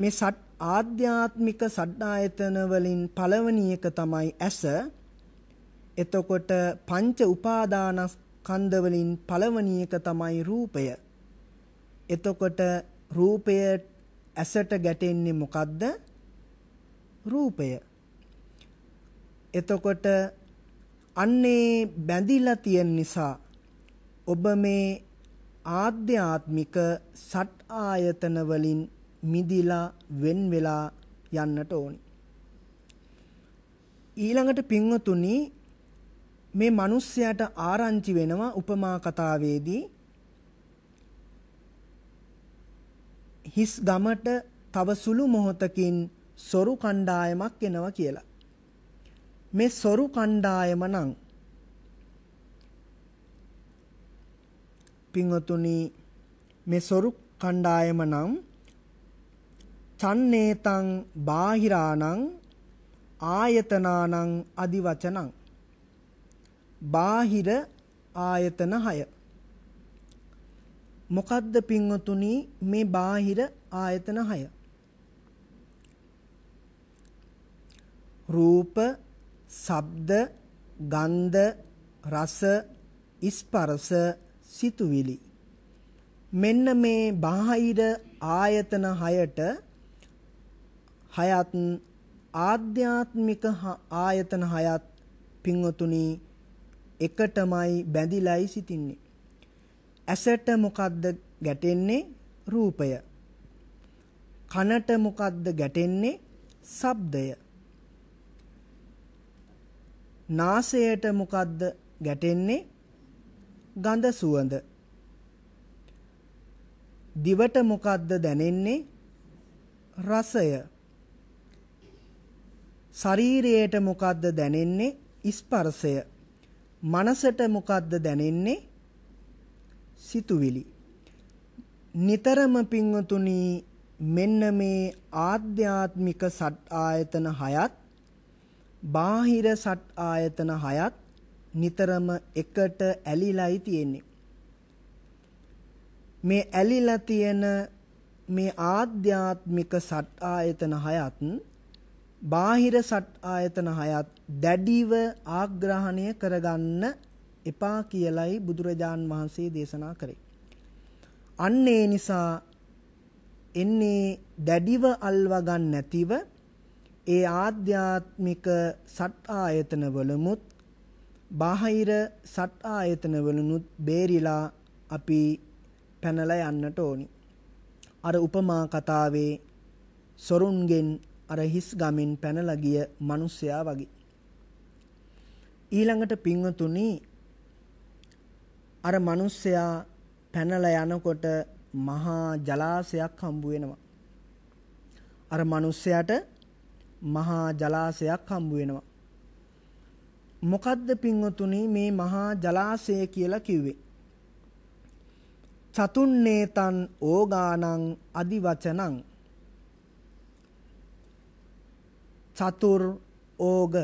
මේ සත් ආධ්‍යාත්මික සඩ්ඩායතන වලින් පළවෙනි එක තමයි ඇස. එතකොට පංච උපාදානස් ස්කන්ධවලින් පළවණි එක තමයි රූපය. එතකොට රූපය ඇසට ගැටෙන්නේ මොකද්ද? රූපය. එතකොට අන්නේ බැඳිලා තියෙන නිසා ඔබ මේ ආධ්‍යාත්මික සත් ආයතන වලින් මිදිලා වෙන් වෙලා යන්නට ඕනි. ඊළඟට පින්වතුනි මේ මිනිස්සයාට ආරංචි වෙනවා උපමා කතාවේදී හිස් ගමට තව සුළු මොහොතකින් සොරු කණ්ඩායමක් එනවා කියලා. මේ සොරු කණ්ඩායම නම් පින්වතුනි මේ සොරු කණ්ඩායම නම් චන්නේතං බාහිරාණං ආයතනානං අදිවචනං බාහිර ආයතන 6 මොකද්ද පින්වතුනි මේ බාහිර ආයතන 6 රූප ශබ්ද ගන්ධ රස ස්පර්ශ සිතුවිලි මෙන්න මේ බාහිර ආයතන 6ට හයත් ආධ්‍යාත්මික ආයතන හයත් පින්වතුනි එකටමයි බැඳිලයි සිටින්නේ. ඇසට මොකද්ද ගැටෙන්නේ? රූපය. කනට මොකද්ද ගැටෙන්නේ? ශබ්දය. නාසයට මොකද්ද ගැටෙන්නේ? ගඳ සුවඳ. දිවට මොකද්ද දැනෙන්නේ? රසය. ශරීරයට මොකද්ද දැනෙන්නේ? ස්පර්ශය. මනසට මොකද්ද දැනෙන්නේ? සිතුවිලි. නිතරම පින්වතුනි මෙන්න මේ ආධ්‍යාත්මික සත් ආයතන හයත් බාහිර සත් ආයතන හයත් නිතරම එකට ඇලිලායි තියෙන්නේ. මේ ඇලිලා තියෙන මේ ආධ්‍යාත්මික සත් ආයතන හයත් බාහිර සට් ආයතන හයත් දැඩිව ආග්‍රහණය කරගන්න එපා කියලයි බුදුරජාන් වහන්සේ දේශනා කරේ. අන්න ඒ නිසා එන්නේ දැඩිව අල්වා ගන්න නැතිව ඒ ආධ්‍යාත්මික සට් ආයතනවලමුත් බාහිර සට් ආයතනවලුනුත් බේරිලා අපි පැනලා යන්නට ඕනි. අර උපමා කතාවේ සොරුන්ගෙන් අර හිස් ගමින් පැනලා ගිය මිනිසයා වගේ. ඊළඟට පින්වතුනි අර මිනිසයා පැනලා යනකොට මහා ජලාශයක් හම්බ වෙනවා. අර මිනිසයාට මහා ජලාශයක් හම්බ වෙනවා. මොකද්ද පින්වතුනි මේ මහා ජලාශය කියලා කිව්වේ? චතුන්නේතන් ඕගානං අදිවචනං චතුර් ඕග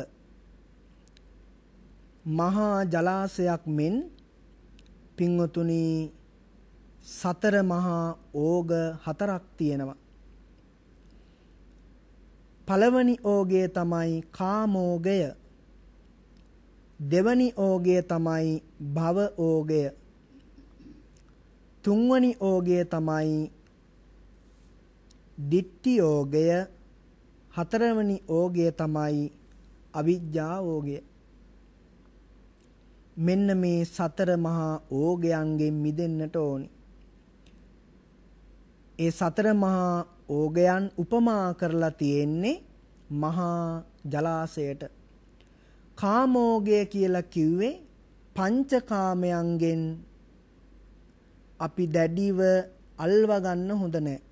මහා ජලාශයක් මෙන් පින්වතුනි සතර මහා ඕග හතරක් තියෙනවා. පළවෙනි ඕගය තමයි කාමෝගය. දෙවැනි ඕගය තමයි භව ඕගය. තුන්වැනි ඕගය තමයි ditthi ඕගය හතරවැනි ඕගය තමයි අවිජ්ජා ඕගය. මෙන්න මේ සතර මහා ඕගයන්ගෙන් මිදෙන්නට ඕනි. ඒ සතර මහා ඕගයන් උපමා කරලා තියෙන්නේ මහා ජලාශයට. කාමෝගය කියලා කිව්වේ පංචකාමයන්ගෙන් අපි දැඩිව අල්වා ගන්න හොඳ නැහැ.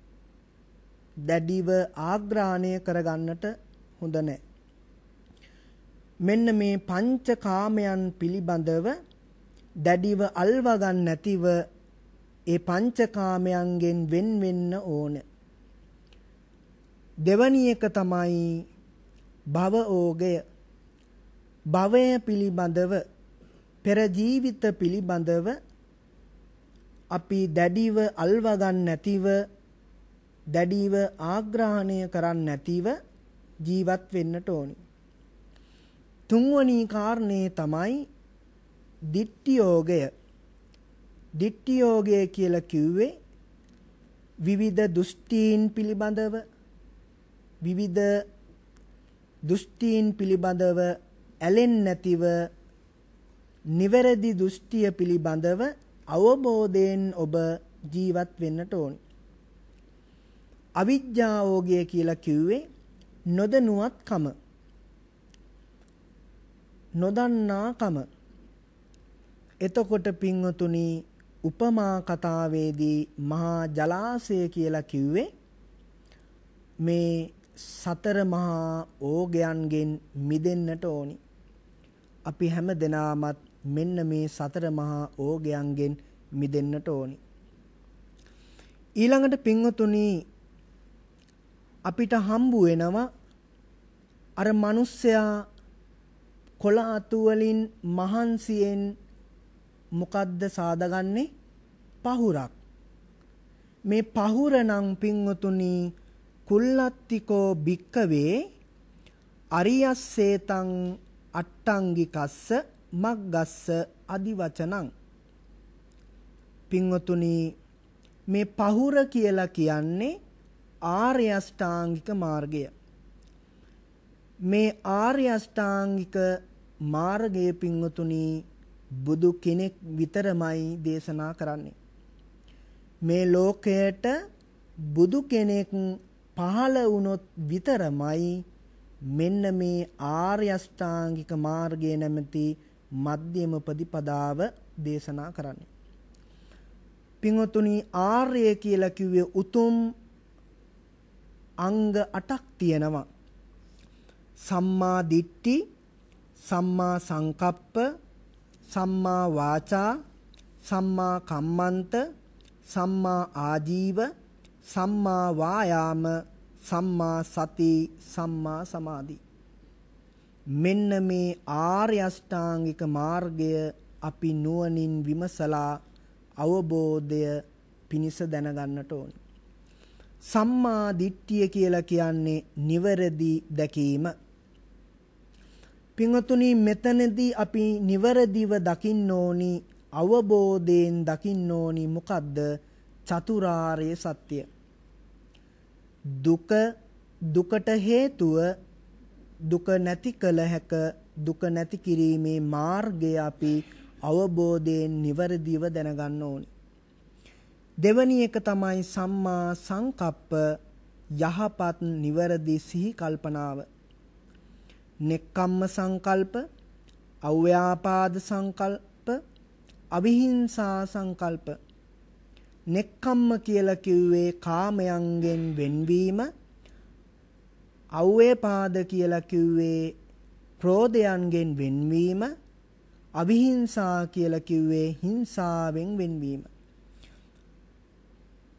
දැඩිව ආග්‍රහණය කරගන්නට හොඳ නැහැ. මෙන්න මේ පංචකාමයන් පිළිබඳව දැඩිව අල්වා ගන්න නැතිව ඒ පංචකාමයන්ගෙන් වෙන් වෙන්න ඕන. දෙවැනි එක තමයි භව ඕගය. භවය පිළිබඳව පෙර ජීවිත පිළිබඳව අපි දැඩිව අල්වා ගන්න නැතිව දැඩිව ආග්‍රහණය කරන්නේ නැතිව ජීවත් වෙන්නට ඕනි. තුන්වැනි කාරණේ තමයි ditthi yogaya. ditthi yogaya කියලා කිව්වේ විවිධ දෘෂ්ටීන් පිළිබඳව විවිධ දෘෂ්ටීන් පිළිබඳව ඇලෙන්නේ නැතිව නිවැරදි දෘෂ්ටිය පිළිබඳව අවබෝධයෙන් ඔබ ජීවත් වෙන්නට ඕනේ. අවිජ්ජාෝගය කියලා කිව්වේ නොදනුවත්කම. නොදන්නාකම. එතකොට පින්වතුනි උපමා කතාවේදී මහා ජලාශය කියලා කිව්වේ මේ සතර මහා ඕගයන්ගෙන් මිදෙන්නට ඕනි. අපි හැම දෙනාමත් මෙන්න මේ සතර මහා ඕගයන්ගෙන් මිදෙන්නට ඕනි. ඊළඟට පින්වතුනි අපිට හම්බ වෙනවා අර මිනිස්සයා කොළ අතු වලින් මහන්සියෙන් මොකද්ද සාදගන්නේ පහුරක් මේ පහුර නම් පින්වතුනි කුල්ලත්තිකෝ බික්කවේ අරියස්සේතං අට්ටංගිකස්ස මග්ගස්ස අදිවචනං පින්වතුනි මේ පහුර කියලා කියන්නේ ආර්ය අෂ්ටාංගික මාර්ගය. මේ ආර්ය අෂ්ටාංගික මාර්ගයේ පින්වතුනි බුදු කෙනෙක් විතරමයි දේශනා කරන්නේ. මේ ලෝකයට බුදු කෙනෙක් පහළ වුණොත් විතරමයි මෙන්න මේ ආර්ය අෂ්ටාංගික මාර්ගය නැමැති මධ්‍යම ප්‍රතිපදාව දේශනා කරන්නේ. පින්වතුනි ආර්ය කියලා කිව්වේ උතුම් අංග 8ක් තියෙනවා. සම්මා දිට්ඨි, සම්මා සංකප්ප, සම්මා වාචා, සම්මා කම්මන්ත, සම්මා ආජීව, සම්මා වායාම, සම්මා සති, සම්මා සමාධි. මෙන්න මේ ආර්ය අෂ්ටාංගික මාර්ගය අපි නුවණින් විමසලා අවබෝධය පිණිස දැනගන්නට ඕනේ. සම්මා දිට්ඨිය කියලා කියන්නේ නිවැරදි දැකීම. පින්වතුනි මෙතනදී අපි නිවැරදිව දකින්න ඕනි අවබෝධයෙන් දකින්න ඕනි මොකද්ද? චතුරාර්ය සත්‍ය. දුක දුකට හේතුව දුක නැති කළ හැක දුක නැති කිරීමේ මාර්ගය අපි අවබෝධයෙන් නිවැරදිව දැනගන්න ඕනේ. දෙවැනි එක තමයි සම්මා සංකප්ප යහපත් නිවැරදි සිහි කල්පනාව. නෙක්කම්ම සංකල්ප, අව්‍යාපාද සංකල්ප, අවිහිංසා සංකල්ප. නෙක්කම්ම කියලා කිව්වේ කාමයන්ගෙන් වෙන්වීම. අව්‍යාපාද කියලා කිව්වේ ක්‍රෝධයන්ගෙන් වෙන්වීම. අවිහිංසා කියලා කිව්වේ හිංසාවෙන් වෙන්වීම.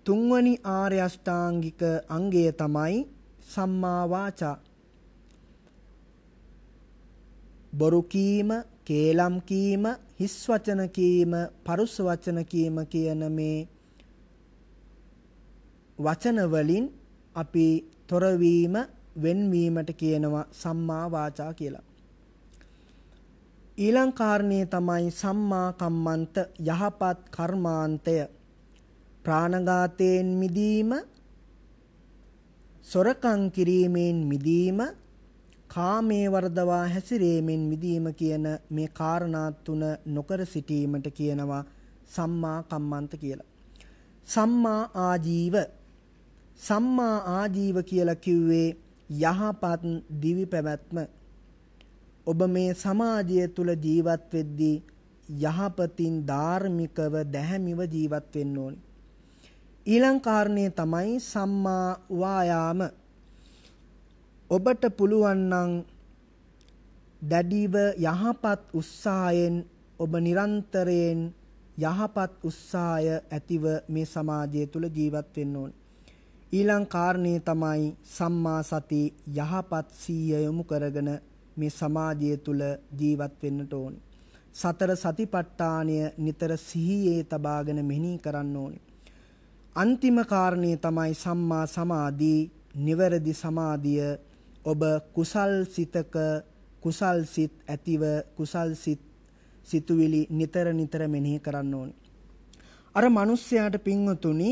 තුන්වැනි ආර්ය අෂ්ටාංගික අංගය තමයි සම්මා වාචා. බොරු කීම, කේලම් කීම, හිස් වචන කීම, පරුස වචන කීම කියන මේ වචන වලින් අපි තොරවීම, වෙන්වීමට කියනවා සම්මා වාචා කියලා. ඊළං කාරණේ තමයි සම්මා කම්මන්ත යහපත් කර්මාන්තය ප්‍රාණඝාතයෙන් මිදීම සොරකම් කිරීමෙන් මිදීම කාමයේ වර්ධවා හැසිරීමෙන් මිදීම කියන මේ කාරණා තුන නොකර සිටීමට කියනවා සම්මා කම්මන්ත කියලා. සම්මා ආජීව සම්මා ආජීව කියලා කිව්වේ යහපත් දිවි පැවැත්ම. ඔබ මේ සමාජය තුල ජීවත් වෙද්දී යහපතින් ධාර්මිකව දැහැමිව ජීවත් වෙන්න ඕනේ. ඊළං කාරණේ තමයි සම්මා වායාම. ඔබට පුළුවන් නම් දැඩිව යහපත් උත්සාහයෙන් ඔබ නිරන්තරයෙන් යහපත් උත්සාහය ඇතිව මේ සමාජය තුල ජීවත් වෙන්න ඕනේ. ඊළං කාරණේ තමයි සම්මා සති යහපත් සීය යොමු කරගෙන මේ සමාජය තුල ජීවත් වෙන්නට ඕනේ. සතර සතිපට්ඨානය නිතර සිහියේ තබාගෙන මෙනෙහි කරන්න ඕනේ. අන්තිම කාරණේ තමයි සම්මා සමාධි නිවැරදි සමාධිය ඔබ කුසල් සිතක කුසල් සිත් ඇතිව කුසල් සිත් සිතුවිලි නිතර නිතර මෙනෙහි කරන්න ඕනේ. අර මිනිස්යාට පින්වතුනි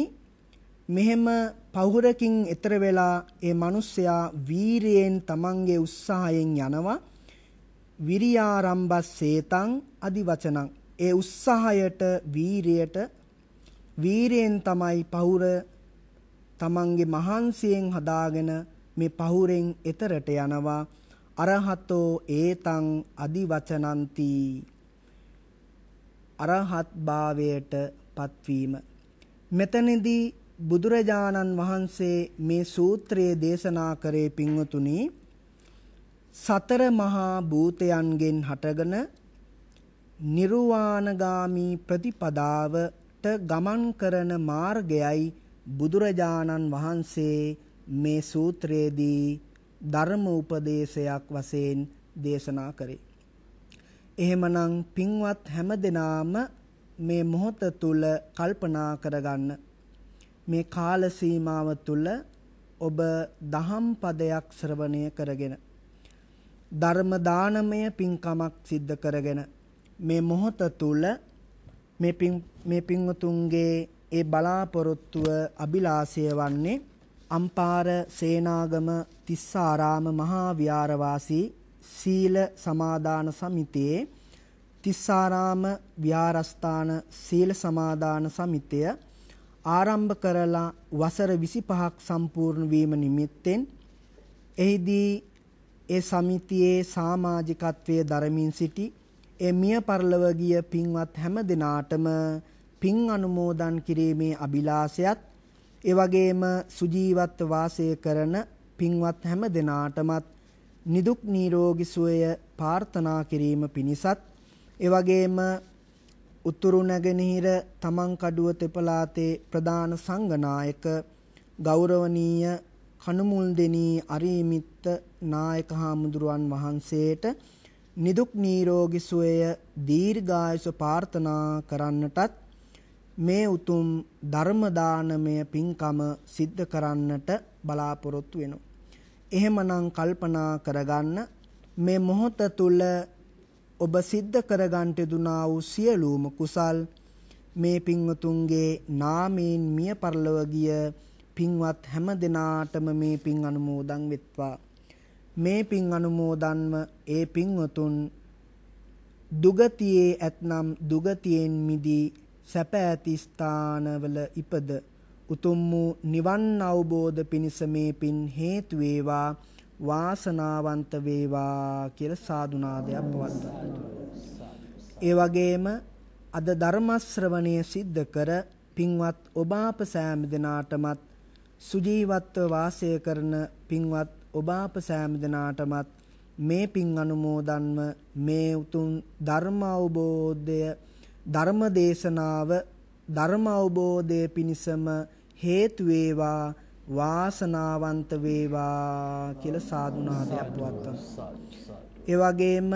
මෙහෙම පවුරකින් ඈතර වෙලා ඒ මිනිස්යා වීරියෙන් Tamange උත්සාහයෙන් යනවා විරියාරම්භස්සේතං අදි වචනං ඒ උත්සාහයට වීරියට වීරයෙන් තමයි පහුර තමන්ගේ මහන්සියෙන් හදාගෙන මේ පහුරෙන් එතරට යනවා අරහතෝ ඒතං අදිවචනಂತಿ අරහත් භාවයට පත්වීම මෙතනදී බුදුරජාණන් වහන්සේ මේ සූත්‍රයේ දේශනා කරේ පින්වතුනි සතර මහා භූතයන්ගෙන් හටගෙන නිර්වාණගාමි ප්‍රතිපදාව ගමන් කරන මාර්ගයයි බුදුරජාණන් වහන්සේ මේ සූත්‍රයේදී ධර්ම උපදේශයක් වශයෙන් දේශනා කරේ. එහෙමනම් පින්වත් හැමදෙනාම මේ මොහොත තුල කල්පනා කරගන්න මේ කාල සීමාව තුල ඔබ දහම් පදයක් ශ්‍රවණය කරගෙන ධර්ම දානමය පින්කමක් සිද්ධ කරගෙන මේ මොහොත තුල මේ පින් මේ පින්වතුන්ගේ ඒ බලාපොරොත්තුව අභිලාෂය වන්නේ අම්පාර සේනාගම තිස්සාරාම මහා විහාරවාසී සීල සමාදාන සමිතියේ තිස්සාරාම විහාරස්ථාන සීල සමාදාන සමිතිය ආරම්භ කරලා වසර 25ක් සම්පූර්ණ වීම නිමිත්තෙන් එහිදී ඒ සමිතියේ සමාජිකත්වයේ දරමින් සිටි එමිය පරලව ගිය පින්වත් හැම දිනාටම පින් අනුමෝදන් කිරීමේ අභිලාෂයත් ඒ වගේම සුජීවත් වාසය කරන පින්වත් හැම දිනාටමත් නිදුක් නිරෝගී සුවය ප්‍රාර්ථනා කිරීම පිණිසත් ඒ වගේම උතුරු නැගෙනහිර තමන් කඩුව තෙපලාතේ ප්‍රධාන සංඝනායක ගෞරවනීය කනුමුල් දෙනී අරීමිත්ත නායක හාමුදුරුවන් වහන්සේට නිදුක් නිරෝගී සුවය දීර්ඝායුෂ ප්‍රාර්ථනා කරන්නටත් මේ උතුම් ධර්ම දානමය පින්කම සිද්ධ කරන්නට බලාපොරොත්තු වෙනවා. එහෙමනම් කල්පනා කරගන්න මේ මොහොත තුල ඔබ සිද්ධ කරගන්ට දුනා වූ සියලුම කුසල් මේ පින්වතුන්ගේ නාමයෙන් මිය පරලොව ගිය පින්වත් හැම දිනාටම මේ පින් අනුමෝදන් වෙත්වා මේ පින් අනුමෝදන්ම ඒ පින්වතුන් දුගතියේ ඇතනම් දුගතියෙන් මිදී සැප ඇති ස්ථානවල ඉපද උතුම් වූ නිවන් අවබෝධ පිණිස මේ පින් හේතු වේවා වාසනාවන්ත වේවා කියලා සාදුනාදයක් පවත්වනවා. ඒ වගේම අද ධර්ම ශ්‍රවණය සිද්ධ කර පින්වත් ඔබ අප සෑම දිනාටමත් සුජීවත්ව වාසය කරන පින්වත් ඔබ අප සෑම දිනාටමත් මේ පින් අනුමෝදන්ම මේ උතුම් ධර්ම අවබෝධය ධර්ම දේශනාව ධර්ම අවබෝධය පිණිසම හේතු වේවා වාසනාවන්ත වේවා කියලා සාදුනාදයක් පවත්වනවා. ඒ වගේම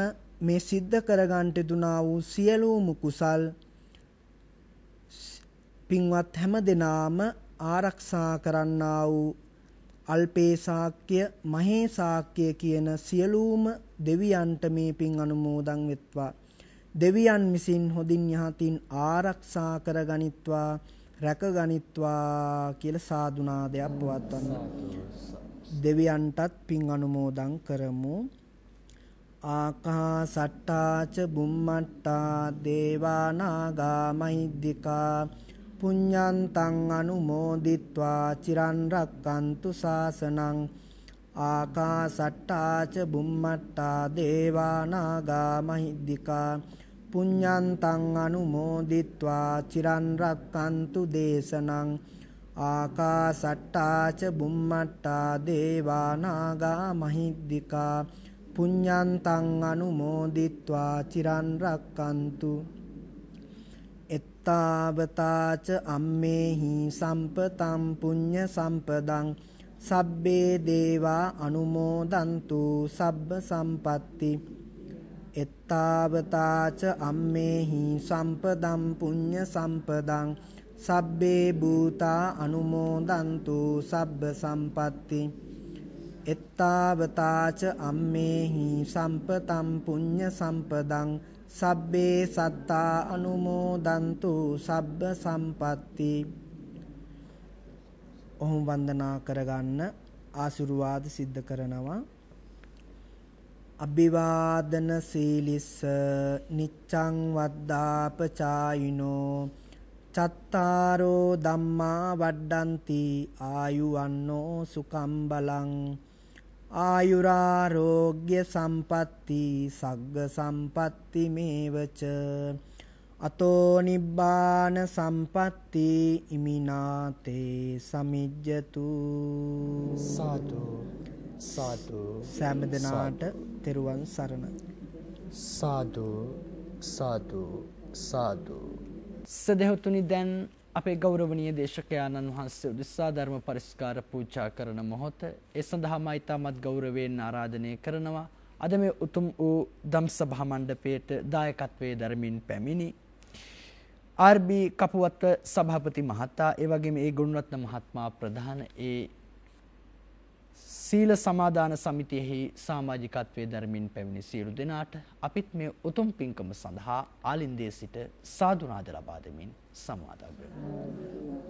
මේ සිද්ධ කරගන්ට දුනා වූ සියලුම කුසල් පින්වත් හැම දෙනාම ආරක්ෂා කරන්නා වූ අල්පේසාක්‍ය මහේසාක්‍ය කියන සියලුම දෙවියන්ට මේ පින් අනුමෝදන් වෙත්වා දෙවියන් විසින් හොඳින් යහතින් ආරක්ෂා කරගනිත්වා රැකගනිත්වා කියලා සාදුනාදයක් පවත්වන්න දෙවියන්ටත් පින් අනුමෝදන් කරමු ආකා සට්ටාච බුම්මට්ටා දේවානාගා මහිද්దికා පුඤ්ඤන්තං අනුමෝදිත්වා චිරන් රක්칸තු සාසනං ආකාසට්ටා ච බුම්මට්ටා දේවා නාග මහිද්దికා පුඤ්ඤන්තං අනුමෝදිත්වා චිරන් රක්칸තු දේශනං ආකාසට්ටා ච බුම්මට්ටා දේවා නාග මහිද්దికා පුඤ්ඤන්තං අනුමෝදිත්වා චිරන් රක්칸තු තාවතාච අම්මේහි සම්පතම් පුඤ්ඤ සම්පදං සබ්බේ දේවා අනුමෝදන්තු සබ්බ සම්පatti එත්තාවතාච අම්මේහි සම්පදම් පුඤ්ඤ සම්පදං සබ්බේ භූතා අනුමෝදන්තු සබ්බ සම්පatti එත්තාවතාච අම්මේහි සම්පතම් පුඤ්ඤ සම්පදං සබ්බේ සත්තා අනුමෝදන්තු සබ්බ සම්පatti ඔහුන් වන්දනා කරගන්න ආශිර්වාද සිද්ධ කරනවා අභිවාදන සීලිස්ස නිච්ඡං වද්දාපචායිනෝ චත්තාරෝ ධම්මා වඩ්ඩಂತಿ ආයුවන්නෝ සුකම් බලං ආයුරාරෝග්‍ය සම්පatti සග්ග සම්පatti මේවච අතෝ නිබ්බාන සම්පatti ඉමිනාතේ සමිජ්ජතු සාතු සාතු සෑම දිනාට තෙරුවන් සරණ සාදු සාදු සාදු සදහතුනි දැන් අපේ ගෞරවනීය දේශකයාණන් වහන්සේ උදෙසා ධර්ම පරිස්කාර පූජා කරන මොහොත ඒ සඳහාම ඊටමත් ගෞරවයෙන් ආරාධනය කරනවා අද මේ උතුම් වූ ධම් සභා මණ්ඩපයේට දායකත්වයේ දරමින් පැමිණි RB කපුවත සභාපති මහතා ඒ වගේම ඒ ගුණරත්න මහත්මයා ප්‍රධාන ඒ සීල සමාදාන සමිතියෙහි සමාජිකත්වයේ දරමින් පැමිණි සියලු දෙනාට අපිත් මේ උතුම් පින්කම සඳහා ආලින්දයේ සිට සාදුනාද ලබා දෙමින් some other way.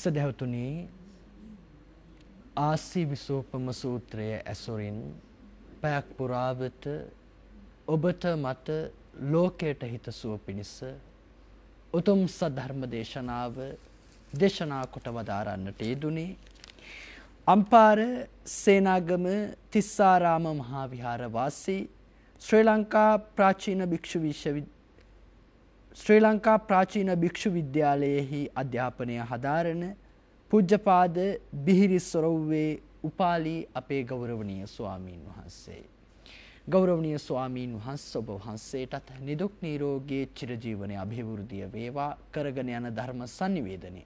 සදහතුනි ආසී විසෝපම සූත්‍රය ඇසුරින් පැයක් පුරාවට ඔබට මට ලෝකයට හිතසුව පිණිස උතුම් සද්ධර්ම දේශනාව දේශනා කොට වදාරන්නට යෙදුනේ අම්පාර සේනාගම තිස්සාරාම මහා විහාරවාසී ශ්‍රී ලංකා ප්‍රාචීන භික්ෂු විශ්වවිද්‍යාලය ශ්‍රී ලංකා ප්‍රාචීන භික්ෂු විද්‍යාලයෙහි අධ්‍යාපනය හදාරන පුජ්ජපාද බිහිරි සොරව්වේ උපාලි අපේ ගෞරවනීය ස්වාමීන් වහන්සේ. ගෞරවනීය ස්වාමීන් වහන්සේ ඔබ වහන්සේටත් නිදුක් නිරෝගී චිරජීවනයේ અભිවෘද්ධිය වේවා කරගෙන යන ධර්ම sannivedanaye.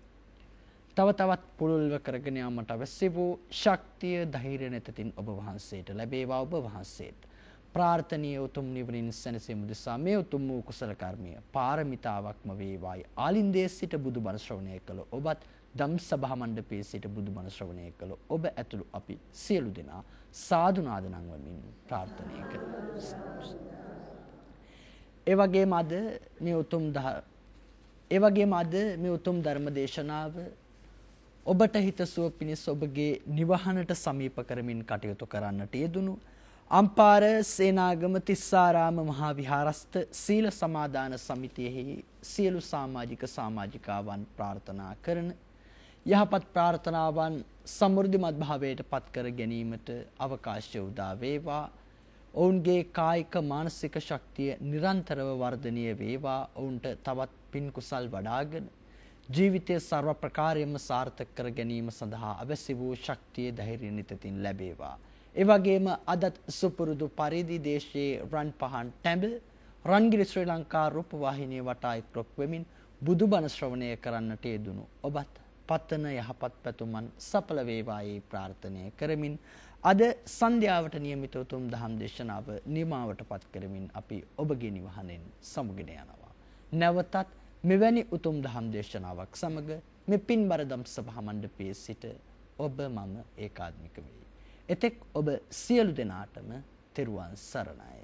තව තවත් පුළුල්ව කරගෙන යාමට අවශ්‍ය වූ ශක්තිය ධෛර්ය නැතතින් ඔබ වහන්සේට ලැබේවා ඔබ වහන්සේට. ප්‍රාර්ථනීය උතුම් නිවනින් සැනසීම උදෙසා මේ උතුම් වූ කුසල කර්මය පාරමිතාවක්ම වේවායි ආලින්දේ සිට බුදුබණ ශ්‍රවණය කළ ඔබත් ධම් සභා මණ්ඩපයේ සිට බුදුබණ ශ්‍රවණය කළ ඔබ ඇතුළු අපි සියලු දෙනා සාදු නාදනම්වමින් ප්‍රාර්ථනා කරමු. ඒ වගේම අද මේ උතුම් ඒ වගේම අද මේ උතුම් ධර්ම දේශනාව ඔබට හිතසුව පිණිස ඔබගේ නිවහනට සමීප කරමින් කටයුතු කරන්නට යෙදුණු අම්පාර සේනාගම තිස්සාරාම මහා විහාරස්ත සීල සමාදාන සමිතියෙහි සියලු සමාජික සමාජිකාවන් ප්‍රාර්ථනා කරන යහපත් ප්‍රාර්ථනාවන් සමෘද්ධිමත් භාවයට පත්කර ගැනීමට අවකාශය උදා වේවා. ඔවුන්ගේ කායික මානසික ශක්තිය නිරන්තරව වර්ධනය වේවා. ඔවුන්ට තවත් පින් කුසල් වඩාගෙන ජීවිතයේ ਸਰව ප්‍රකාරයෙන්ම සාර්ථක කර ගැනීම සඳහා අවශ්‍ය වූ ශක්තිය ධෛර්යය නිතින් ලැබේවා. එවගේම අදත් සුපුරුදු පරිදි දේශයේ රන් පහන් ටැඹ රන්ගිරි ශ්‍රී ලංකා රූපවාහිනිය වටා එක්රොක් වෙමින් බුදුබණ ශ්‍රවණය කරන්නට යෙදුණු ඔබත් පතන යහපත් පැතුමන් සඵල වේවායි ප්‍රාර්ථනය කරමින් අද සන්ධ්‍යාවට નિયમિત උතුම් දහම් දේශනාව නිමාවටපත් කරමින් අපි ඔබගේ නිවහනෙන් සමුගෙන යනවා. නැවතත් මෙවැනි උතුම් දහම් දේශනාවක් සමග මේ පින්බර දම් සභා මණ්ඩපයේ සිට ඔබ මම ඒකාත්මික වෙයි. එතෙක් ඔබ සියලු දෙනාටම තෙරුවන් සරණයි